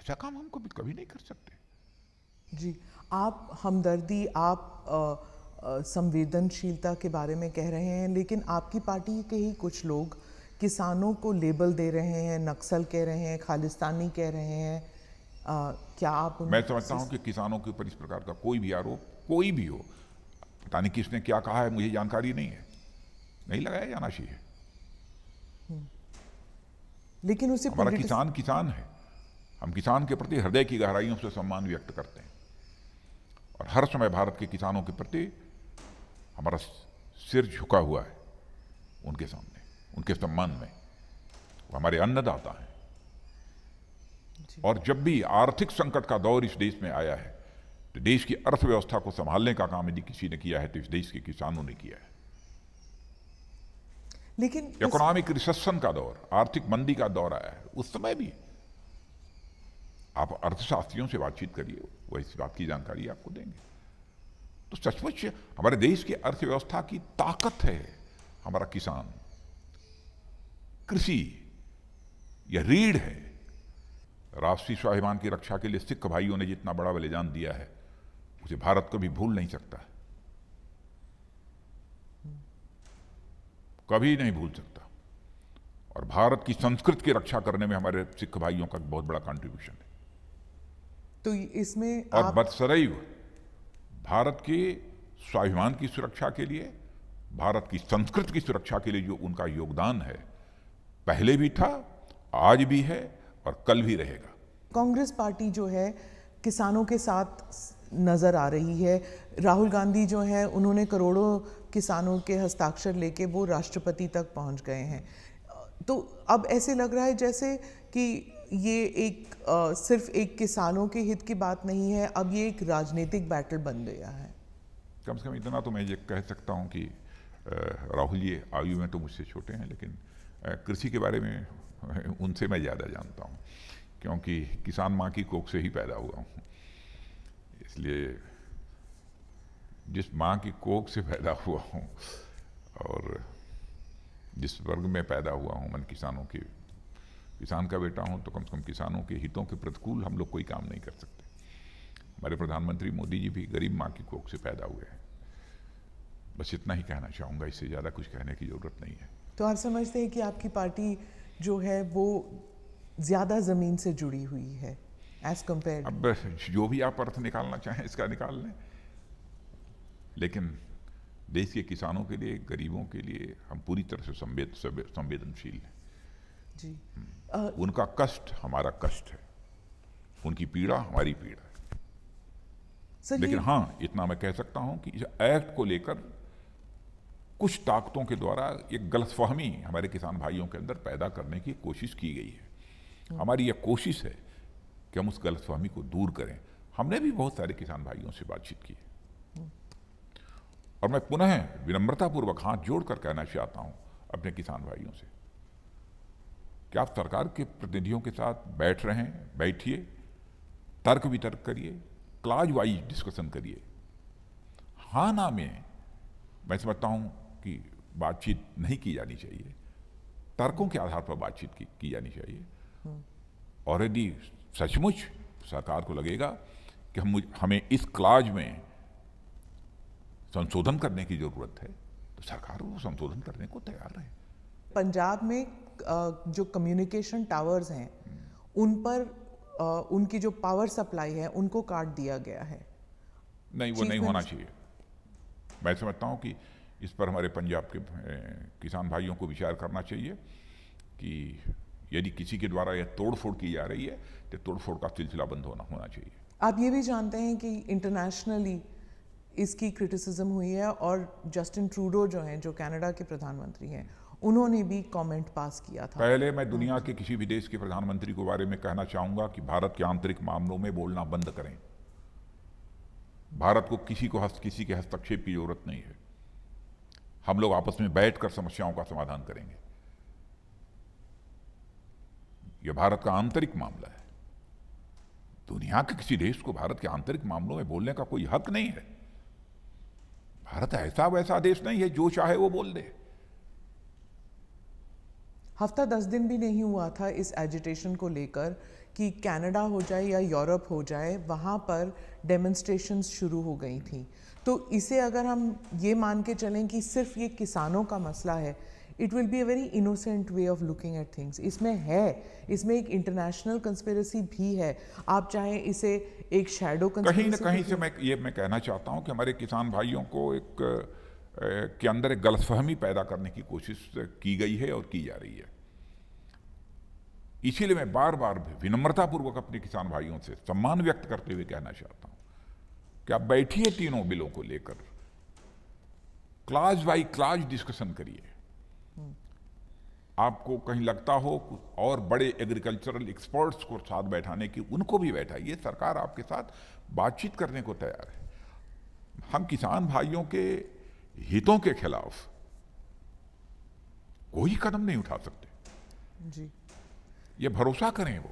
ऐसा काम हम कभी कभी नहीं कर सकते जी आप हमदर्दी आप आ, संवेदनशीलता के बारे में कह रहे हैं लेकिन आपकी पार्टी के ही कुछ लोग किसानों को लेबल दे रहे हैं नक्सल कह रहे हैं खालिस्तानी कह रहे हैं आ, क्या आप मैं समझता हूँ कि किसानों के ऊपर इस प्रकार का कोई भी आरोप कोई भी हो पता नहीं किसने क्या कहा है मुझे जानकारी नहीं है नहीं लगाया जाना चाहिए हम्म। लेकिन उसे हमारा किसान किसान है हम किसान के प्रति हृदय की गहराइयों से सम्मान व्यक्त करते हैं और हर समय भारत के किसानों के प्रति हमारा सिर झुका हुआ है उनके सामने उनके सम्मान में वो हमारे अन्नदाता हैं और जब भी आर्थिक संकट का दौर इस देश में आया है तो देश की अर्थव्यवस्था को संभालने का काम यदि किसी ने किया है तो इस देश के किसानों ने किया है लेकिन इकोनॉमिक रिसेशन का दौर आर्थिक मंदी का दौर आया है उस समय भी आप अर्थशास्त्रियों से बातचीत करिए वो इस बात की जानकारी आपको देंगे तो सचमुच हमारे देश की अर्थव्यवस्था की ताकत है हमारा किसान कृषि यह रीढ़ है राष्ट्रीय स्वाभिमान की रक्षा के लिए सिख भाइयों ने जितना बड़ा बलिदान दिया है उसे भारत कभी भूल नहीं सकता कभी नहीं भूल सकता और भारत की संस्कृति की रक्षा करने में हमारे सिख भाइयों का बहुत बड़ा कंट्रीब्यूशन है तो इसमें और आप... बदसरैव भारत के स्वाभिमान की सुरक्षा के लिए भारत की संस्कृति की सुरक्षा के लिए जो उनका योगदान है पहले भी था आज भी है और कल भी रहेगा कांग्रेस पार्टी जो है किसानों के साथ नज़र आ रही है राहुल गांधी जो है उन्होंने करोड़ों किसानों के हस्ताक्षर लेके वो राष्ट्रपति तक पहुंच गए हैं तो अब ऐसे लग रहा है जैसे कि ये एक आ, सिर्फ एक किसानों के हित की बात नहीं है अब ये एक राजनीतिक बैटल बन गया है कम से कम इतना तो मैं ये कह सकता हूँ कि राहुल ये आयु में तो मुझसे छोटे हैं लेकिन कृषि के बारे में उनसे मैं ज़्यादा जानता हूँ क्योंकि किसान माँ की कोख से ही पैदा हुआ हूँ इसलिए जिस माँ की कोख से पैदा हुआ हूँ और जिस वर्ग में पैदा हुआ हूँ मन किसानों के किसान का बेटा हूँ तो कम से कम किसानों के हितों के प्रतिकूल हम लोग कोई काम नहीं कर सकते हमारे प्रधानमंत्री मोदी जी भी गरीब माँ की कोख से पैदा हुए हैं बस इतना ही कहना चाहूँगा इससे ज़्यादा कुछ कहने की ज़रूरत नहीं है तो आप समझते हैं कि आपकी पार्टी जो है वो ज़्यादा ज़मीन से जुड़ी हुई है एज कम्पेयर अब जो भी आप अर्थ निकालना चाहें इसका निकाल लें लेकिन देश के किसानों के लिए गरीबों के लिए हम पूरी तरह से संवेद संवेदनशील हैं जी आ, हम्म। उनका कष्ट हमारा कष्ट है उनकी पीड़ा हमारी पीड़ा है लेकिन हाँ इतना मैं कह सकता हूँ कि इस एक्ट को लेकर कुछ ताकतों के द्वारा एक गलतफहमी हमारे किसान भाइयों के अंदर पैदा करने की कोशिश की गई है हम्म। हमारी यह कोशिश है कि हम उस गलतफहमी को दूर करें हमने भी बहुत सारे किसान भाइयों से बातचीत की हम्म। और मैं पुनः विनम्रतापूर्वक हाथ जोड़कर कहना चाहता हूं अपने किसान भाइयों से कि आप सरकार के प्रतिनिधियों के साथ बैठ रहे हैं बैठिए तर्क वितर्क करिए क्लाज वाइज डिस्कशन करिए हाँ ना में मैं समझता हूँ की बातचीत नहीं की जानी चाहिए तर्कों के आधार पर बातचीत की, की जानी चाहिए और हम्म। यदि सचमुच सरकार को लगेगा कि हम हमें इस क्लाज में संशोधन करने की ज़रूरत है तो सरकार वो संशोधन करने को तैयार रहे पंजाब में जो कम्युनिकेशन टावर्स हैं उन पर उनकी जो पावर सप्लाई है उनको काट दिया गया है नहीं वो नहीं होना चाहिए मैं समझता हूँ कि इस पर हमारे पंजाब के किसान भाइयों को विचार करना चाहिए कि यदि किसी के द्वारा यह तोड़फोड़ की जा रही है तो तोड़फोड़ का सिलसिला बंद होना होना चाहिए आप ये भी जानते हैं कि इंटरनेशनली इसकी क्रिटिसिज्म हुई है और जस्टिन ट्रूडो जो हैं जो कनाडा के प्रधानमंत्री हैं उन्होंने भी कमेंट पास किया था पहले मैं दुनिया हाँ। के किसी भी देश के प्रधानमंत्री के बारे में कहना चाहूंगा कि भारत के आंतरिक मामलों में बोलना बंद करें भारत को किसी को हस्त किसी के हस्तक्षेप की जरूरत नहीं है हम लोग आपस में बैठकर समस्याओं का समाधान करेंगे यह भारत का आंतरिक मामला है दुनिया के किसी देश को भारत के आंतरिक मामलों में बोलने का कोई हक नहीं है भारत ऐसा वैसा देश नहीं है जो चाहे वो बोल दे हफ्ता दस दिन भी नहीं हुआ था इस एजिटेशन को लेकर कि कनाडा हो जाए या यूरोप हो जाए वहाँ पर डेमोन्स्ट्रेशंस शुरू हो गई थी तो इसे अगर हम ये मान के चलें कि सिर्फ ये किसानों का मसला है it will be a very innocent way of looking at things इसमें है इसमें एक इंटरनेशनल कंस्पेरेसी भी है आप चाहें इसे एक शेडो कहीं ना कहीं से मैं ये मैं कहना चाहता हूँ कि हमारे किसान भाइयों को एक के अंदर एक गलतफहमी पैदा करने की कोशिश की गई है और की जा रही है इसीलिए मैं बार बार विनम्रतापूर्वक अपने किसान भाइयों से सम्मान व्यक्त करते हुए कहना चाहता हूं कि आप बैठिए तीनों बिलों को लेकर क्लास बाई क्लास डिस्कशन करिए आपको कहीं लगता हो और बड़े एग्रीकल्चरल एक्सपर्ट्स को साथ बैठाने की उनको भी बैठाइए सरकार आपके साथ बातचीत करने को तैयार है हम किसान भाइयों के हितों के खिलाफ कोई कदम नहीं उठा सकते जी ये भरोसा करें वो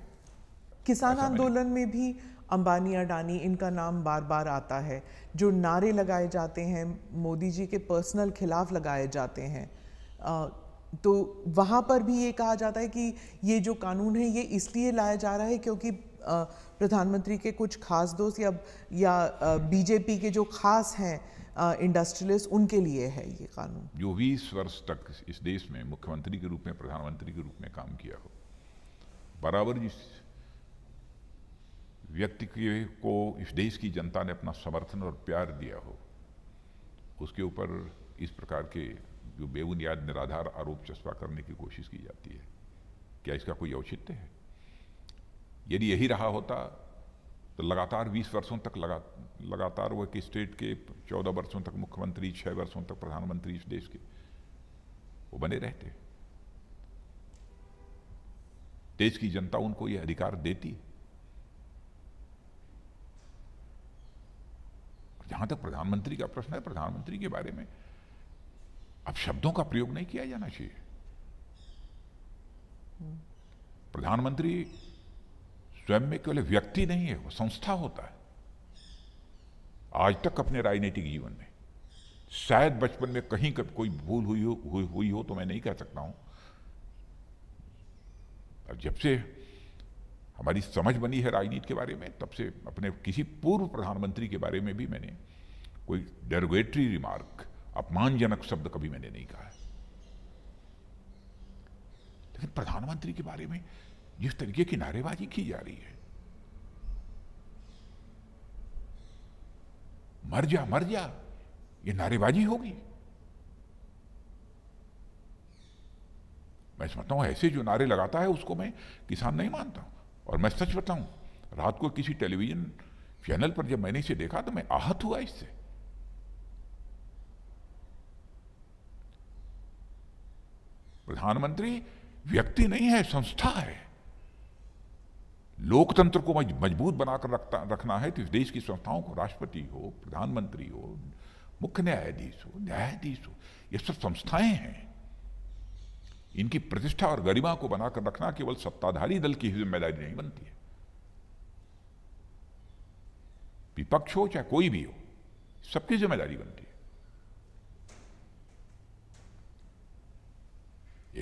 किसान आंदोलन में भी अंबानी अडानी इनका नाम बार बार आता है जो नारे लगाए जाते हैं मोदी जी के पर्सनल खिलाफ लगाए जाते हैं आ, तो वहां पर भी ये कहा जाता है कि ये जो कानून है ये इसलिए लाया जा रहा है क्योंकि प्रधानमंत्री के कुछ खास दोस्त या या बीजेपी के जो खास हैं इंडस्ट्रियलिस्ट उनके लिए है ये कानून जो बीस वर्ष तक इस देश में मुख्यमंत्री के रूप में प्रधानमंत्री के रूप में काम किया हो बराबर जिस व्यक्ति के को इस देश की जनता ने अपना समर्थन और प्यार दिया हो उसके ऊपर इस प्रकार के जो बेबुनियाद निराधार आरोप चस्पा करने की कोशिश की जाती है क्या इसका कोई औचित्य है यदि यही रहा होता तो लगातार 20 वर्षों तक लगा लगातार वो एक स्टेट के 14 वर्षों तक मुख्यमंत्री 6 वर्षों तक प्रधानमंत्री इस देश के वो बने रहते देश की जनता उनको ये अधिकार देती जहां तक प्रधानमंत्री का प्रश्न है प्रधानमंत्री के बारे में अब शब्दों का प्रयोग नहीं किया जाना चाहिए हम्म। प्रधानमंत्री स्वयं में केवल व्यक्ति नहीं है वो संस्था होता है आज तक अपने राजनीतिक जीवन में शायद बचपन में कहीं कभी कोई भूल हुई हो हुई, हुई हो तो मैं नहीं कह सकता हूं अब जब से हमारी समझ बनी है राजनीति के बारे में तब से अपने किसी पूर्व प्रधानमंत्री के बारे में भी मैंने कोई डेरोगेटरी रिमार्क अपमानजनक शब्द कभी मैंने नहीं कहा लेकिन प्रधानमंत्री के बारे में जिस तरीके की नारेबाजी की जा रही है मर जा मर जा ये नारेबाजी होगी मैं समझता हूं ऐसे जो नारे लगाता है उसको मैं किसान नहीं मानता और मैं सच बताऊं रात को किसी टेलीविजन चैनल पर जब मैंने इसे देखा तो मैं आहत हुआ इससे प्रधानमंत्री व्यक्ति नहीं है संस्था है लोकतंत्र को मजबूत बनाकर रखता रखना है तो इस देश की संस्थाओं को राष्ट्रपति हो प्रधानमंत्री हो मुख्य न्यायाधीश हो न्यायाधीश हो ये सब संस्थाएं हैं इनकी प्रतिष्ठा और गरिमा को बनाकर रखना केवल सत्ताधारी दल की जिम्मेदारी नहीं बनती है विपक्ष हो चाहे कोई भी हो सबकी जिम्मेदारी बनती है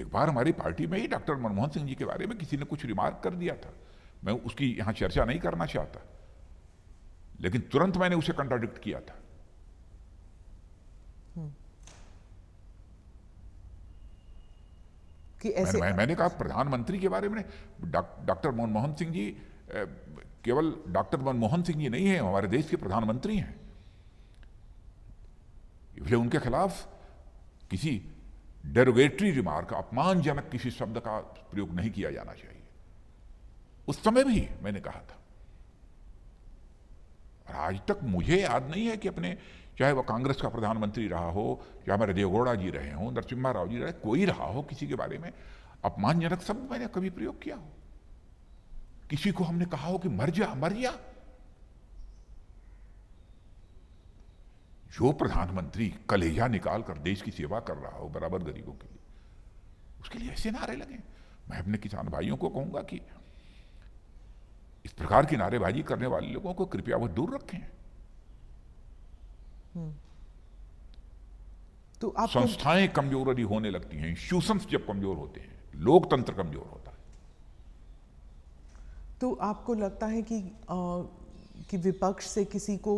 एक बार हमारी पार्टी में ही डॉक्टर मनमोहन सिंह जी के बारे में किसी ने कुछ रिमार्क कर दिया था मैं उसकी यहां चर्चा नहीं करना चाहता लेकिन तुरंत मैंने उसे कंट्राडिक्ट किया था कि ऐसे मैं, मैं, मैंने कहा प्रधानमंत्री के बारे में डॉक्टर मनमोहन सिंह जी केवल डॉक्टर मनमोहन सिंह जी नहीं है हमारे देश के प्रधानमंत्री हैं इसलिए उनके खिलाफ किसी डेरोगेटरी रिमार्क अपमानजनक किसी शब्द का प्रयोग नहीं किया जाना चाहिए उस समय भी मैंने कहा था और आज तक मुझे याद नहीं है कि अपने चाहे वह कांग्रेस का प्रधानमंत्री रहा हो या हमारे देवगौड़ा जी रहे हों नरसिम्हा राव जी रहे कोई रहा हो किसी के बारे में अपमानजनक शब्द मैंने कभी प्रयोग किया हो किसी को हमने कहा हो कि मर जा मर जा जो प्रधानमंत्री कलेजा निकाल कर देश की सेवा कर रहा हो बराबर गरीबों के लिए उसके लिए ऐसे नारे लगे मैं अपने किसान भाइयों को कहूंगा कि इस प्रकार की नारेबाजी करने वाले लोगों को कृपया वो दूर रखें हम्म। तो आप संस्थाएं कमजोरी होने लगती हैं इंस्टीट्यूशन जब कमजोर होते हैं लोकतंत्र कमजोर होता है तो आपको लगता है कि आ, कि विपक्ष से किसी को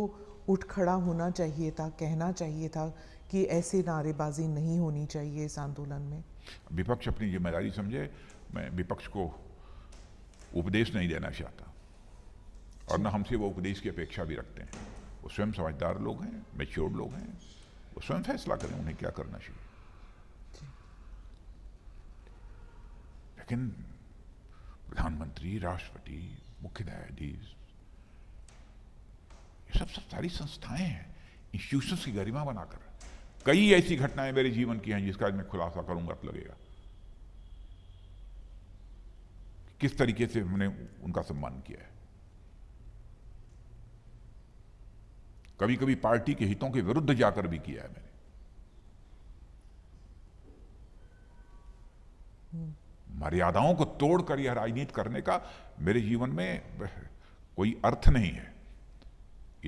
उठ खड़ा होना चाहिए था कहना चाहिए था कि ऐसे नारेबाजी नहीं होनी चाहिए इस आंदोलन में विपक्ष अपनी जिम्मेदारी समझे मैं विपक्ष को उपदेश नहीं देना चाहता और ना हमसे वो उपदेश की अपेक्षा भी रखते हैं वो स्वयं समझदार लोग हैं मेच्योर लोग हैं वो स्वयं फैसला करें उन्हें क्या करना चाहिए लेकिन प्रधानमंत्री राष्ट्रपति मुख्य न्यायाधीश ये सब सब सारी संस्थाएं हैं इंस्टीट्यूशन की गरिमा बनाकर कई ऐसी घटनाएं मेरे जीवन की हैं जिसका मैं खुलासा करूंगा तो लगेगा किस तरीके से हमने उनका सम्मान किया है कभी कभी पार्टी के हितों के विरुद्ध जाकर भी किया है मैंने मर्यादाओं को तोड़कर यह राजनीति करने का मेरे जीवन में कोई अर्थ नहीं है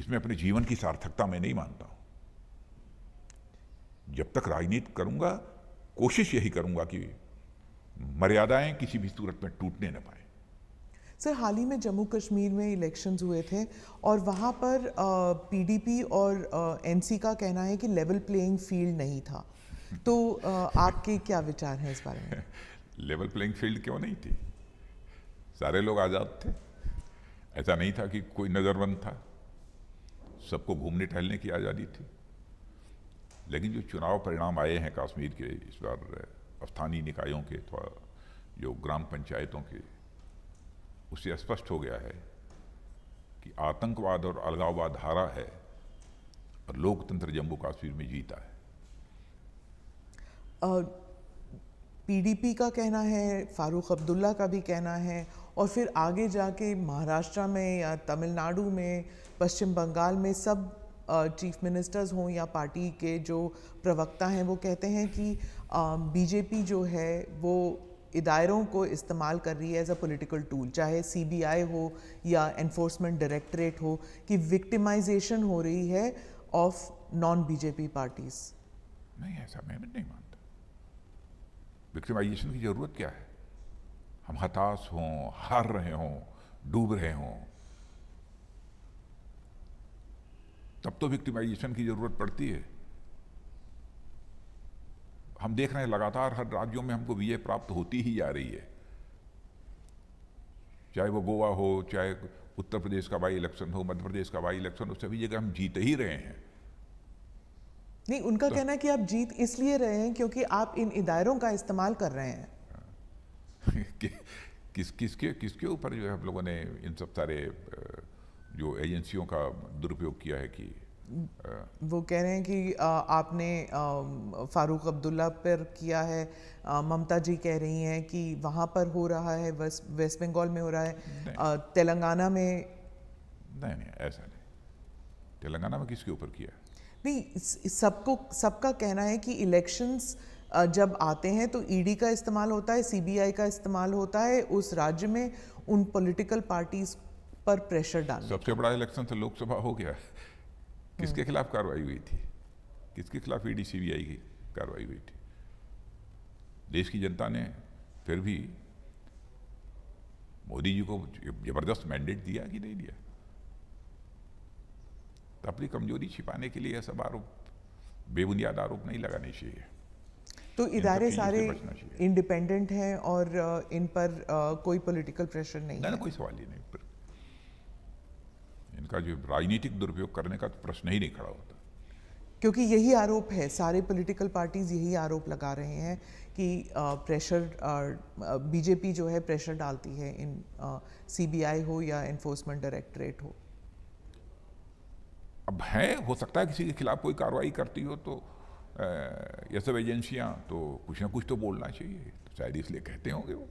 इसमें अपने जीवन की सार्थकता मैं नहीं मानता हूं जब तक राजनीति करूंगा कोशिश यही करूंगा कि मर्यादाएं किसी भी सूरत में टूटने न पाए सर हाल ही में जम्मू कश्मीर में इलेक्शंस हुए थे और वहाँ पर पीडीपी और एनसी का कहना है कि लेवल प्लेइंग फील्ड नहीं था तो आपके क्या विचार हैं इस बारे में लेवल प्लेइंग फील्ड क्यों नहीं थी सारे लोग आज़ाद थे ऐसा नहीं था कि कोई नज़रबंद था सबको घूमने टहलने की आज़ादी थी लेकिन जो चुनाव परिणाम आए हैं कश्मीर के इस बार स्थानीय निकायों के अथवा जो ग्राम पंचायतों के उससे स्पष्ट हो गया है कि आतंकवाद और अलगाववाद हारा है और लोकतंत्र जम्मू कश्मीर में जीता है पीडीपी का कहना है फारूक अब्दुल्ला का भी कहना है और फिर आगे जाके महाराष्ट्र में या तमिलनाडु में पश्चिम बंगाल में सब चीफ मिनिस्टर्स हों या पार्टी के जो प्रवक्ता हैं वो कहते हैं कि बीजेपी जो है वो इदारों को इस्तेमाल कर रही है एज अ पोलिटिकल टूल चाहे आई हो या एनफोर्समेंट डायरेक्ट्रेट हो कि विक्टिमाइजेशन हो रही है ऑफ नॉन बीजेपी पार्टीज नहीं ऐसा मैं भी नहीं मानता विक्टिमाइजेशन की ज़रूरत क्या है हम हताश हों हार रहे हों डूब रहे हों तब तो विक्टिमाइजेशन की ज़रूरत पड़ती है हम देख रहे हैं लगातार हर राज्यों में हमको विजय प्राप्त होती ही जा रही है चाहे वो गोवा हो चाहे उत्तर प्रदेश का बाई इलेक्शन हो मध्य प्रदेश का बाई इलेक्शन हो सभी जगह हम जीत ही रहे हैं नहीं उनका तो, कहना है कि आप जीत इसलिए रहे हैं क्योंकि आप इन इदारों का इस्तेमाल कर रहे हैं कि, किस किसके किसके ऊपर जो है हम लोगों ने इन सब सारे जो एजेंसियों का दुरुपयोग किया है कि वो कह रहे हैं कि आपने फारूक अब्दुल्ला पर किया है ममता जी कह रही हैं कि वहाँ पर हो रहा है वेस्ट बंगाल में हो रहा है तेलंगाना में नहीं नहीं ऐसा नहीं तेलंगाना में किसके ऊपर किया नहीं सबको सबका कहना है कि इलेक्शंस जब आते हैं तो ईडी का इस्तेमाल होता है सीबीआई का इस्तेमाल होता है उस राज्य में उन पॉलिटिकल पार्टीज पर प्रेशर डालना सबसे बड़ा इलेक्शन तो लोकसभा हो गया किसके हम्म। खिलाफ कार्रवाई हुई थी किसके खिलाफ ईडी e सीबीआई की कार्रवाई हुई थी देश की जनता ने फिर भी मोदी जी को जबरदस्त मैंडेट दिया कि नहीं दिया तो अपनी कमजोरी छिपाने के लिए यह सब आरोप बेबुनियाद आरोप नहीं लगाने चाहिए तो इदारे सारे इंडिपेंडेंट हैं और इन पर कोई पॉलिटिकल प्रेशर नहीं ना, है ना कोई सवाल ही नहीं इनका जो राजनीतिक दुरुपयोग करने का तो प्रश्न ही नहीं खड़ा होता क्योंकि यही आरोप है सारे पॉलिटिकल पार्टीज यही आरोप लगा रहे हैं कि प्रेशर बीजेपी जो है प्रेशर डालती है इन सीबीआई हो या इन्फोर्समेंट डायरेक्टरेट हो अब है हो सकता है किसी के खिलाफ कोई कार्रवाई करती हो तो ये सब एजेंसियां तो कुछ ना कुछ तो बोलना चाहिए तो शायद इसलिए कहते होंगे वो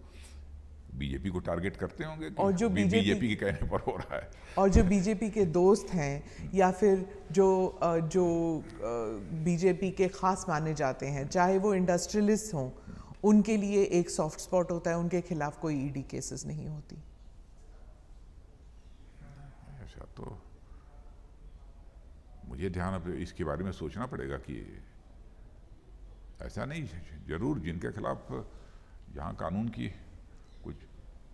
बीजेपी को टारगेट करते होंगे और जो बीजेपी, बीजेपी के कहने पर हो रहा है और जो बीजेपी के दोस्त हैं या फिर जो जो बीजेपी के खास माने जाते हैं चाहे वो इंडस्ट्रियलिस्ट हों उनके लिए एक सॉफ्ट स्पॉट होता है उनके खिलाफ कोई ईडी e केसेस नहीं होती ऐसा तो मुझे ध्यान इसके बारे में सोचना पड़ेगा कि ऐसा नहीं जरूर जिनके खिलाफ जहाँ कानून की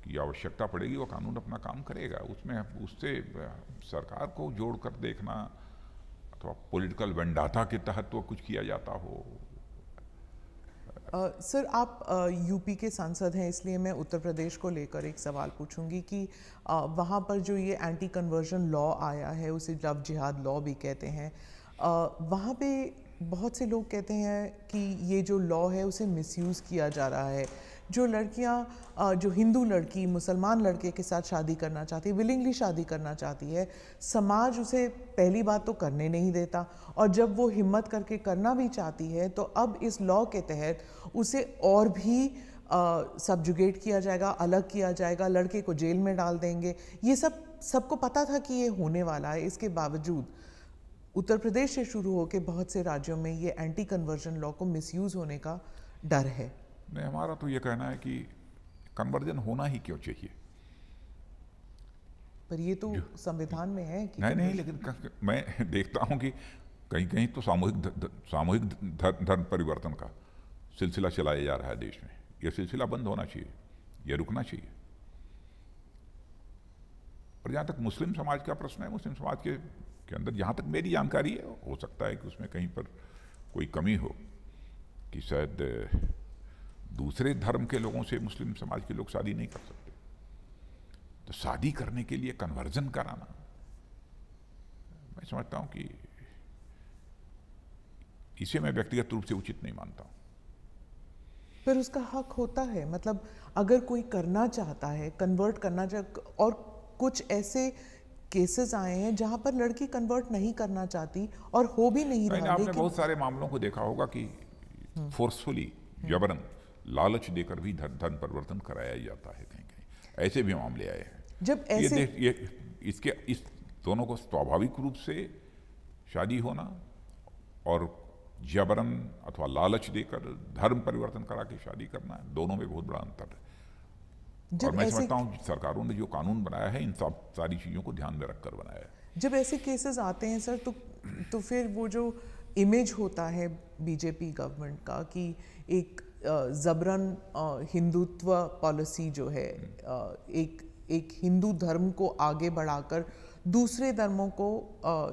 की आवश्यकता पड़ेगी वो कानून अपना काम करेगा उसमें उससे सरकार को जोड़कर देखना अथवा पॉलिटिकल वेंडाता के तहत तो कुछ किया जाता हो सर uh, आप यूपी uh, के सांसद हैं इसलिए मैं उत्तर प्रदेश को लेकर एक सवाल पूछूंगी कि uh, वहाँ पर जो ये एंटी कन्वर्जन लॉ आया है उसे लव जिहाद लॉ भी कहते हैं वहाँ पे बहुत से लोग कहते हैं कि ये जो लॉ है उसे मिसयूज़ किया जा रहा है जो लड़कियां जो हिंदू लड़की मुसलमान लड़के के साथ शादी करना चाहती है विलिंगली शादी करना चाहती है समाज उसे पहली बात तो करने नहीं देता और जब वो हिम्मत करके करना भी चाहती है तो अब इस लॉ के तहत उसे और भी सब्जुगेट uh, किया जाएगा अलग किया जाएगा लड़के को जेल में डाल देंगे ये सब सबको पता था कि ये होने वाला है इसके बावजूद उत्तर प्रदेश से शुरू होकर बहुत से राज्यों में ये एंटी कन्वर्जन लॉ को मिसयूज़ होने का डर है नहीं हमारा तो ये कहना है कि कन्वर्जन होना ही क्यों चाहिए पर ये तो संविधान में है कि नहीं नहीं लेकिन मैं देखता हूँ कि कहीं कहीं तो सामूहिक सामूहिक धर्म परिवर्तन का सिलसिला चलाया जा रहा है देश में ये सिलसिला बंद होना चाहिए ये रुकना चाहिए और जहाँ तक मुस्लिम समाज का प्रश्न है मुस्लिम समाज के के अंदर जहाँ तक मेरी जानकारी है हो सकता है कि उसमें कहीं पर कोई कमी हो कि शायद दूसरे धर्म के लोगों से मुस्लिम समाज के लोग शादी नहीं कर सकते तो शादी करने के लिए कन्वर्जन कराना मैं समझता हूं कि इसे मैं व्यक्तिगत रूप से उचित नहीं मानता हूं पर उसका हक होता है मतलब अगर कोई करना चाहता है कन्वर्ट करना चाहता और कुछ ऐसे केसेस आए हैं जहां पर लड़की कन्वर्ट नहीं करना चाहती और हो भी नहीं रहा आपने बहुत सारे मामलों को देखा होगा कि फोर्सफुली हम्म। हम्म। जबरन लालच देकर भी धन धन परिवर्तन कराया जाता है कहीं कहीं ऐसे भी मामले आए हैं जब ऐसे ये, ये इसके इस दोनों को स्वाभाविक रूप से शादी होना और जबरन अथवा लालच देकर धर्म परिवर्तन करा के शादी करना दोनों में बहुत बड़ा अंतर है और मैं समझता हूँ सरकारों ने जो कानून बनाया है इन सब सारी चीज़ों को ध्यान में रखकर बनाया है जब ऐसे केसेस आते हैं सर तो तो फिर वो जो इमेज होता है बीजेपी गवर्नमेंट का कि एक ज़बरन हिंदुत्व पॉलिसी जो है एक एक हिंदू धर्म को आगे बढ़ाकर दूसरे धर्मों को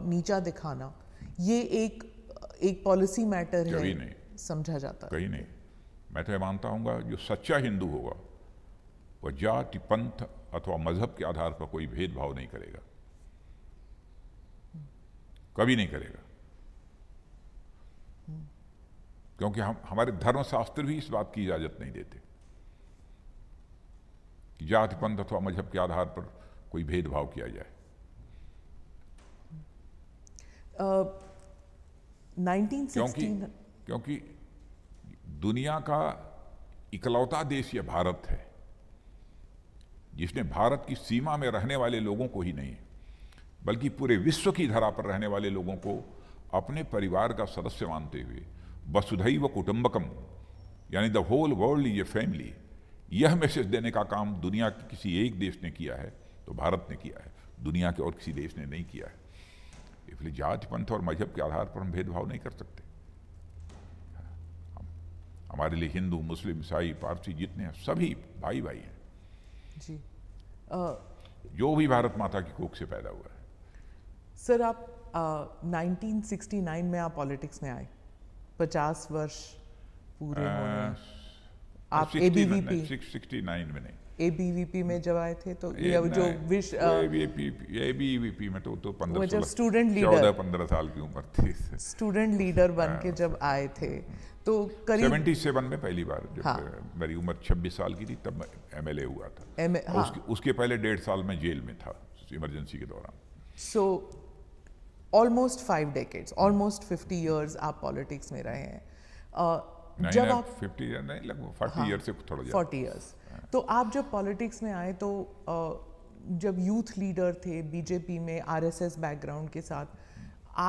नीचा दिखाना ये एक एक पॉलिसी मैटर है नहीं समझा जाता कहीं नहीं मैं तो ये मानता हूँ जो सच्चा हिंदू होगा वह जाति पंथ अथवा मजहब के आधार पर कोई भेदभाव नहीं करेगा कभी नहीं करेगा क्योंकि हम हमारे धर्मशास्त्र भी इस बात की इजाज़त नहीं देते कि जाति पंथ अथवा मजहब के आधार पर कोई भेदभाव किया जाए uh, 1916... क्योंकि क्योंकि दुनिया का इकलौता देश यह भारत है जिसने भारत की सीमा में रहने वाले लोगों को ही नहीं बल्कि पूरे विश्व की धरा पर रहने वाले लोगों को अपने परिवार का सदस्य मानते हुए वसुधैव कुटुंबकम यानी the whole world is a family यह मैसेज देने का काम दुनिया के किसी एक देश ने किया है तो भारत ने किया है दुनिया के और किसी देश ने नहीं किया है इसलिए जात पंथ और मजहब के आधार पर हम भेदभाव नहीं कर सकते हमारे लिए हिंदू मुस्लिम ईसाई पारसी जितने हैं सभी भाई भाई हैं जी आ, जो भी भारत माता की कोख से पैदा हुआ है सर आप आ, 1969 में आप पॉलिटिक्स में आए पचास वर्ष पूरे आ, होने आप एबीवीपी में नहीं एबीवीपी में जब आए थे तो ये जो विश एबीवीपी में तो तो पंद्रह जब स्टूडेंट लीडर चौदह पंद्रह साल की उम्र थी स्टूडेंट लीडर बन के हाँ। जब आए थे तो करीब सेवेंटी सेवन में पहली बार जब हाँ। मेरी उम्र छब्बीस साल की थी तब एमएलए हुआ था हाँ। उसके, उसके पहले डेढ़ साल में जेल में था इमरजेंसी के दौरान so so, almost five decades almost fifty years आप पॉलिटिक्स में रहे हैं जब आप फिफ्टी नहीं लगभग फोर्टी ईयर हाँ, से थोड़ा फोर्टी ईयर्स हाँ। तो आप जब पॉलिटिक्स में आए तो जब यूथ लीडर थे बीजेपी में आरएसएस बैकग्राउंड के साथ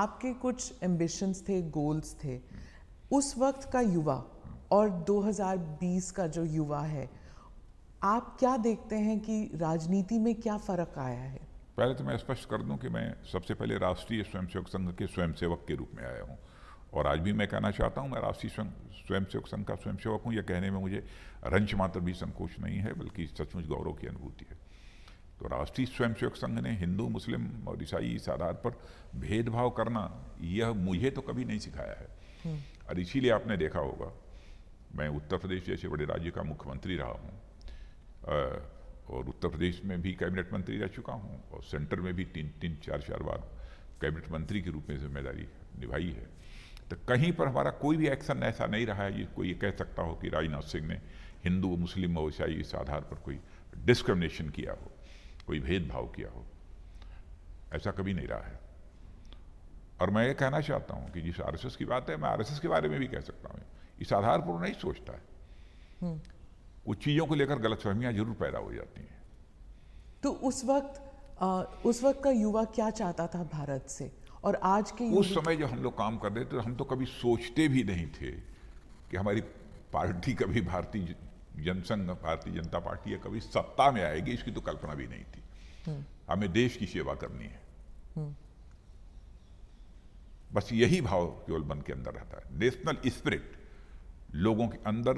आपके कुछ एम्बिशंस थे गोल्स थे उस वक्त का युवा और 2020 का जो युवा है आप क्या देखते हैं कि राजनीति में क्या फ़र्क आया है पहले तो मैं स्पष्ट कर दूं कि मैं सबसे पहले राष्ट्रीय स्वयंसेवक संघ के स्वयंसेवक के रूप में आया हूं और आज भी मैं कहना चाहता हूं मैं राष्ट्रीय स्वयंसेवक संघ का स्वयंसेवक हूं यह कहने में मुझे रंच मात्र भी संकोच नहीं है बल्कि सचमुच गौरव की अनुभूति है तो राष्ट्रीय स्वयंसेवक संघ ने हिंदू मुस्लिम और ईसाई इस आधार पर भेदभाव करना यह मुझे तो कभी नहीं सिखाया है हम्म। और इसीलिए आपने देखा होगा मैं उत्तर प्रदेश जैसे बड़े राज्य का मुख्यमंत्री रहा हूँ और उत्तर प्रदेश में भी कैबिनेट मंत्री रह चुका हूँ और सेंटर में भी तीन तीन चार चार बार कैबिनेट मंत्री के रूप में जिम्मेदारी निभाई है तो कहीं पर हमारा कोई भी एक्शन ऐसा नहीं रहा है ये कोई ये कह सकता हो कि राजनाथ सिंह ने हिंदू मुस्लिम और ईसाई इस आधार पर कोई डिस्क्रिमिनेशन किया हो कोई भेदभाव किया हो ऐसा कभी नहीं रहा है और मैं ये कहना चाहता हूँ कि जिस आरएसएस की बात है मैं आरएसएस के बारे में भी कह सकता हूँ इस आधार पर नहीं सोचता है हम्म। वो चीज़ों को लेकर गलतफहमियाँ जरूर पैदा हो जाती हैं तो उस वक्त आ, उस वक्त का युवा क्या चाहता था भारत से और आज के उस समय जब हम लोग काम कर रहे थे तो हम तो कभी सोचते भी नहीं थे कि हमारी पार्टी कभी भारतीय जनसंघ भारतीय जनता पार्टी या कभी सत्ता में आएगी इसकी तो कल्पना भी नहीं थी हम्म। हमें देश की सेवा करनी है हम्म। बस यही भाव केवल मन के अंदर रहता है नेशनल स्पिरिट लोगों के अंदर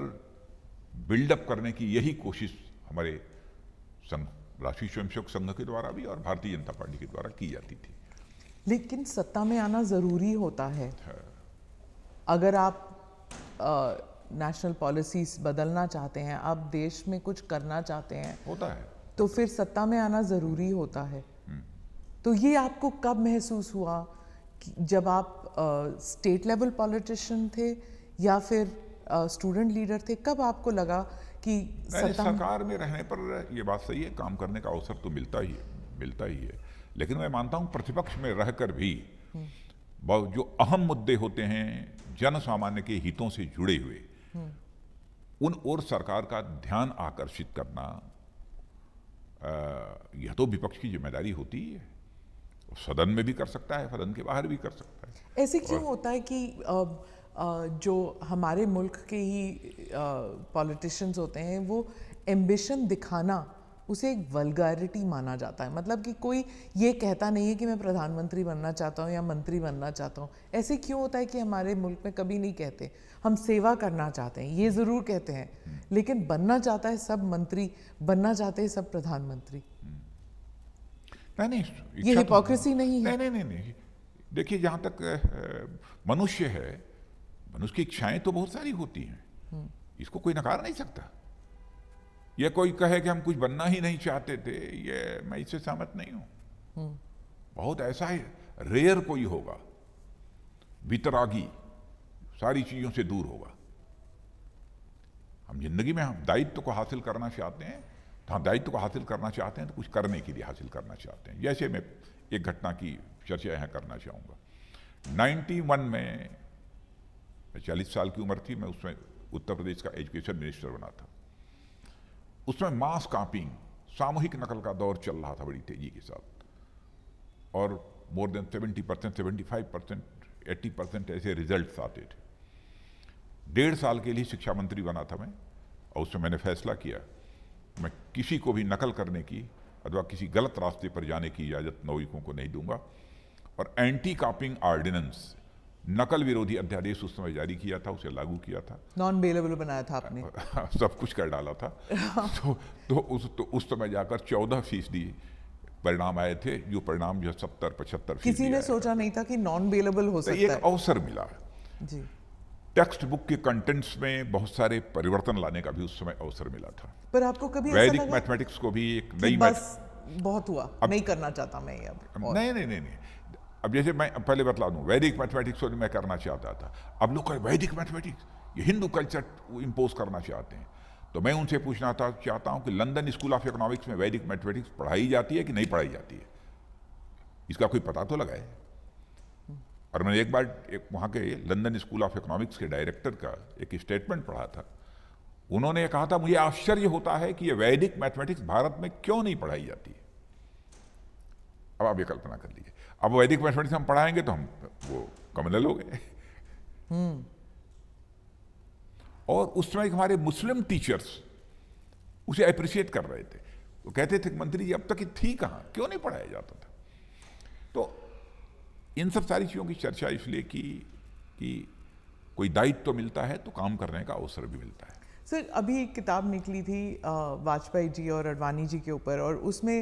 बिल्डअप करने की यही कोशिश हमारे संघ राष्ट्रीय स्वयंसेवक संघ के द्वारा भी और भारतीय जनता पार्टी के द्वारा की जाती थी लेकिन सत्ता में आना ज़रूरी होता है हाँ। अगर आप नेशनल पॉलिसीज बदलना चाहते हैं आप देश में कुछ करना चाहते हैं होता है तो फिर सत्ता में आना ज़रूरी होता है हम्म। तो ये आपको कब महसूस हुआ जब आप स्टेट लेवल पॉलिटिशियन थे या फिर स्टूडेंट लीडर थे कब आपको लगा कि सरकार में रहने पर ये बात सही है काम करने का अवसर तो मिलता ही है मिलता ही है लेकिन मैं मानता हूँ प्रतिपक्ष में रहकर भी हम्म। जो अहम मुद्दे होते हैं जन सामान्य के हितों से जुड़े हुए हम्म। उन ओर सरकार का ध्यान आकर्षित करना यह तो विपक्ष की जिम्मेदारी होती है सदन में भी कर सकता है सदन के बाहर भी कर सकता है ऐसे क्यों होता है कि आ, जो हमारे मुल्क के ही पॉलिटिशियंस होते हैं वो एम्बिशन दिखाना उसे एक वलगारिटी माना जाता है मतलब कि कोई ये कहता नहीं है कि मैं प्रधानमंत्री बनना चाहता हूँ या मंत्री बनना चाहता हूँ ऐसे क्यों होता है कि हमारे मुल्क में कभी नहीं कहते हम सेवा करना चाहते हैं ये ज़रूर कहते हैं लेकिन बनना चाहता है सब मंत्री बनना चाहते हैं सब प्रधानमंत्री नहीं नहीं ये हिपोक्रेसी तो नहीं है नहीं नहीं, नहीं। देखिए जहाँ तक मनुष्य है मनुष्य की इच्छाएं तो बहुत सारी होती हैं हम्म। इसको कोई नकार नहीं सकता ये कोई कहे कि हम कुछ बनना ही नहीं चाहते थे ये मैं इससे सहमत नहीं हूं हम्म। बहुत ऐसा है रेयर कोई होगा वितरागी सारी चीज़ों से दूर होगा हम जिंदगी में हम दायित्व को हासिल करना चाहते हैं तो हम दायित्व को हासिल करना चाहते हैं तो कुछ करने के लिए हासिल करना चाहते हैं जैसे मैं एक घटना की चर्चा यहां करना चाहूंगा 91 में मैं चालीस साल की उम्र थी मैं उसमें उत्तर प्रदेश का एजुकेशन मिनिस्टर बना था उसमें मास कापिंग सामूहिक नकल का दौर चल रहा था बड़ी तेजी के साथ और more than seventy percent seventy five percent eighty percent ऐसे रिजल्ट आते थे डेढ़ साल के लिए शिक्षा मंत्री बना था मैं और उसमें मैंने फैसला किया मैं किसी को भी नकल करने की अथवा किसी गलत रास्ते पर जाने की इजाज़त नौकों को नहीं दूंगा और एंटी कापिंग आर्डिनेंस नकल विरोधी अध्यादेश उस समय जारी किया था उसे लागू किया था नॉन अवेलेबल बनाया था आपने सब कुछ कर डाला था तो तो उस तो उस समय जाकर चौदह फीसदी परिणाम आए थे जो परिणाम जो सत्तर पचहत्तर किसी ने सोचा नहीं था कि नॉन अवेलेबल हो तो सकता एक है। अवसर मिला जी टेक्स्ट बुक के कंटेंट्स में बहुत सारे परिवर्तन लाने का भी उस समय अवसर मिला था पर आपको कभी वैदिक मैथमेटिक्स को भी एक नई बस बहुत हुआ नहीं करना चाहता मैं अब नहीं नहीं नहीं अब जैसे मैं पहले बतला दूं वैदिक मैथमेटिक्स में मैं करना चाहता था अब लोग वैदिक मैथमेटिक्स ये हिंदू कल्चर इम्पोज करना चाहते हैं तो मैं उनसे पूछना था चाहता हूं कि लंदन स्कूल ऑफ इकोनॉमिक्स में वैदिक मैथमेटिक्स पढ़ाई जाती है कि नहीं पढ़ाई जाती है इसका कोई पता तो लगाए और मैंने एक बार एक वहाँ के लंदन स्कूल ऑफ इकोनॉमिक्स के डायरेक्टर का एक स्टेटमेंट पढ़ा था उन्होंने कहा था मुझे आश्चर्य होता है कि ये वैदिक मैथमेटिक्स भारत में क्यों नहीं पढ़ाई जाती है अब आप ये कल्पना कर लीजिए अब वैदिक से हम पढ़ाएंगे तो हम वो कम्युनल हो गए हम्म। और उस समय हमारे मुस्लिम टीचर्स उसे अप्रिशिएट कर रहे थे वो कहते थे मंत्री जी अब तक थी कहाँ क्यों नहीं पढ़ाया जाता था तो इन सब सारी चीज़ों की चर्चा इसलिए की कि कोई दायित्व तो मिलता है तो काम करने का अवसर भी मिलता है सर अभी एक किताब निकली थी वाजपेयी जी और अडवाणी जी के ऊपर और उसमें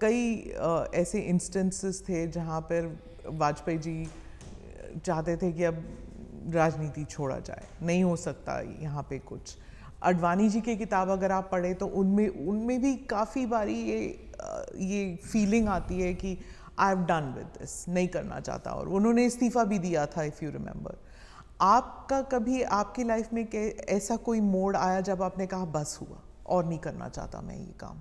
कई ऐसे इंस्टेंसेस थे जहाँ पर वाजपेयी जी चाहते थे कि अब राजनीति छोड़ा जाए नहीं हो सकता यहाँ पे कुछ अडवाणी जी की किताब अगर आप पढ़ें तो उनमें उनमें भी काफ़ी बारी ये ये फीलिंग आती है कि I have done with this नहीं करना चाहता और उन्होंने इस्तीफ़ा भी दिया था इफ़ यू रिमेंबर आपका कभी आपकी लाइफ में ऐसा कोई मोड़ आया जब आपने कहा बस हुआ और नहीं करना चाहता मैं ये काम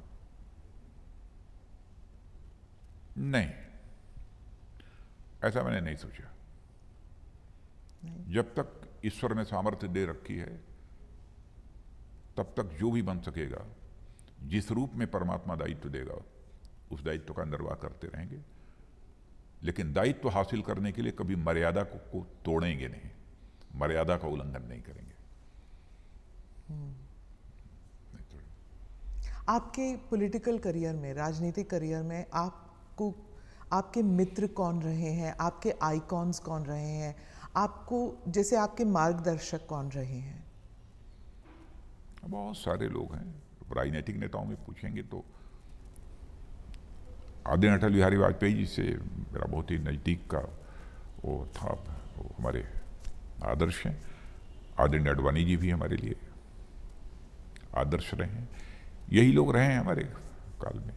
नहीं ऐसा मैंने नहीं सोचा जब तक ईश्वर ने सामर्थ्य दे रखी है तब तक जो भी बन सकेगा जिस रूप में परमात्मा दायित्व देगा उस दायित्व का निर्वाह करते रहेंगे लेकिन दायित्व हासिल करने के लिए कभी मर्यादा को, को तोड़ेंगे नहीं मर्यादा का उल्लंघन नहीं करेंगे हम्म। नहीं तो- आपके पॉलिटिकल करियर में राजनीतिक करियर में आप आपको आपके मित्र कौन रहे हैं आपके आइकॉन्स कौन रहे हैं आपको जैसे आपके मार्गदर्शक कौन रहे हैं बहुत सारे लोग हैं राजनीतिक नेताओं में पूछेंगे तो आदिन अटल बिहारी वाजपेयी जी से मेरा बहुत ही नज़दीक का वो था वो हमारे आदर्श हैं आदिन अडवाणी जी भी हमारे लिए आदर्श रहे हैं यही लोग रहे हैं हमारे काल में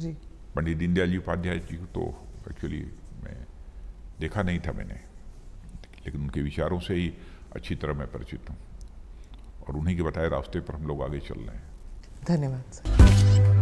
जी पंडित दीनदयाल जी उपाध्याय जी को तो एक्चुअली मैं देखा नहीं था मैंने लेकिन उनके विचारों से ही अच्छी तरह मैं परिचित हूँ और उन्हीं के बताए रास्ते पर हम लोग आगे चल रहे हैं धन्यवाद सर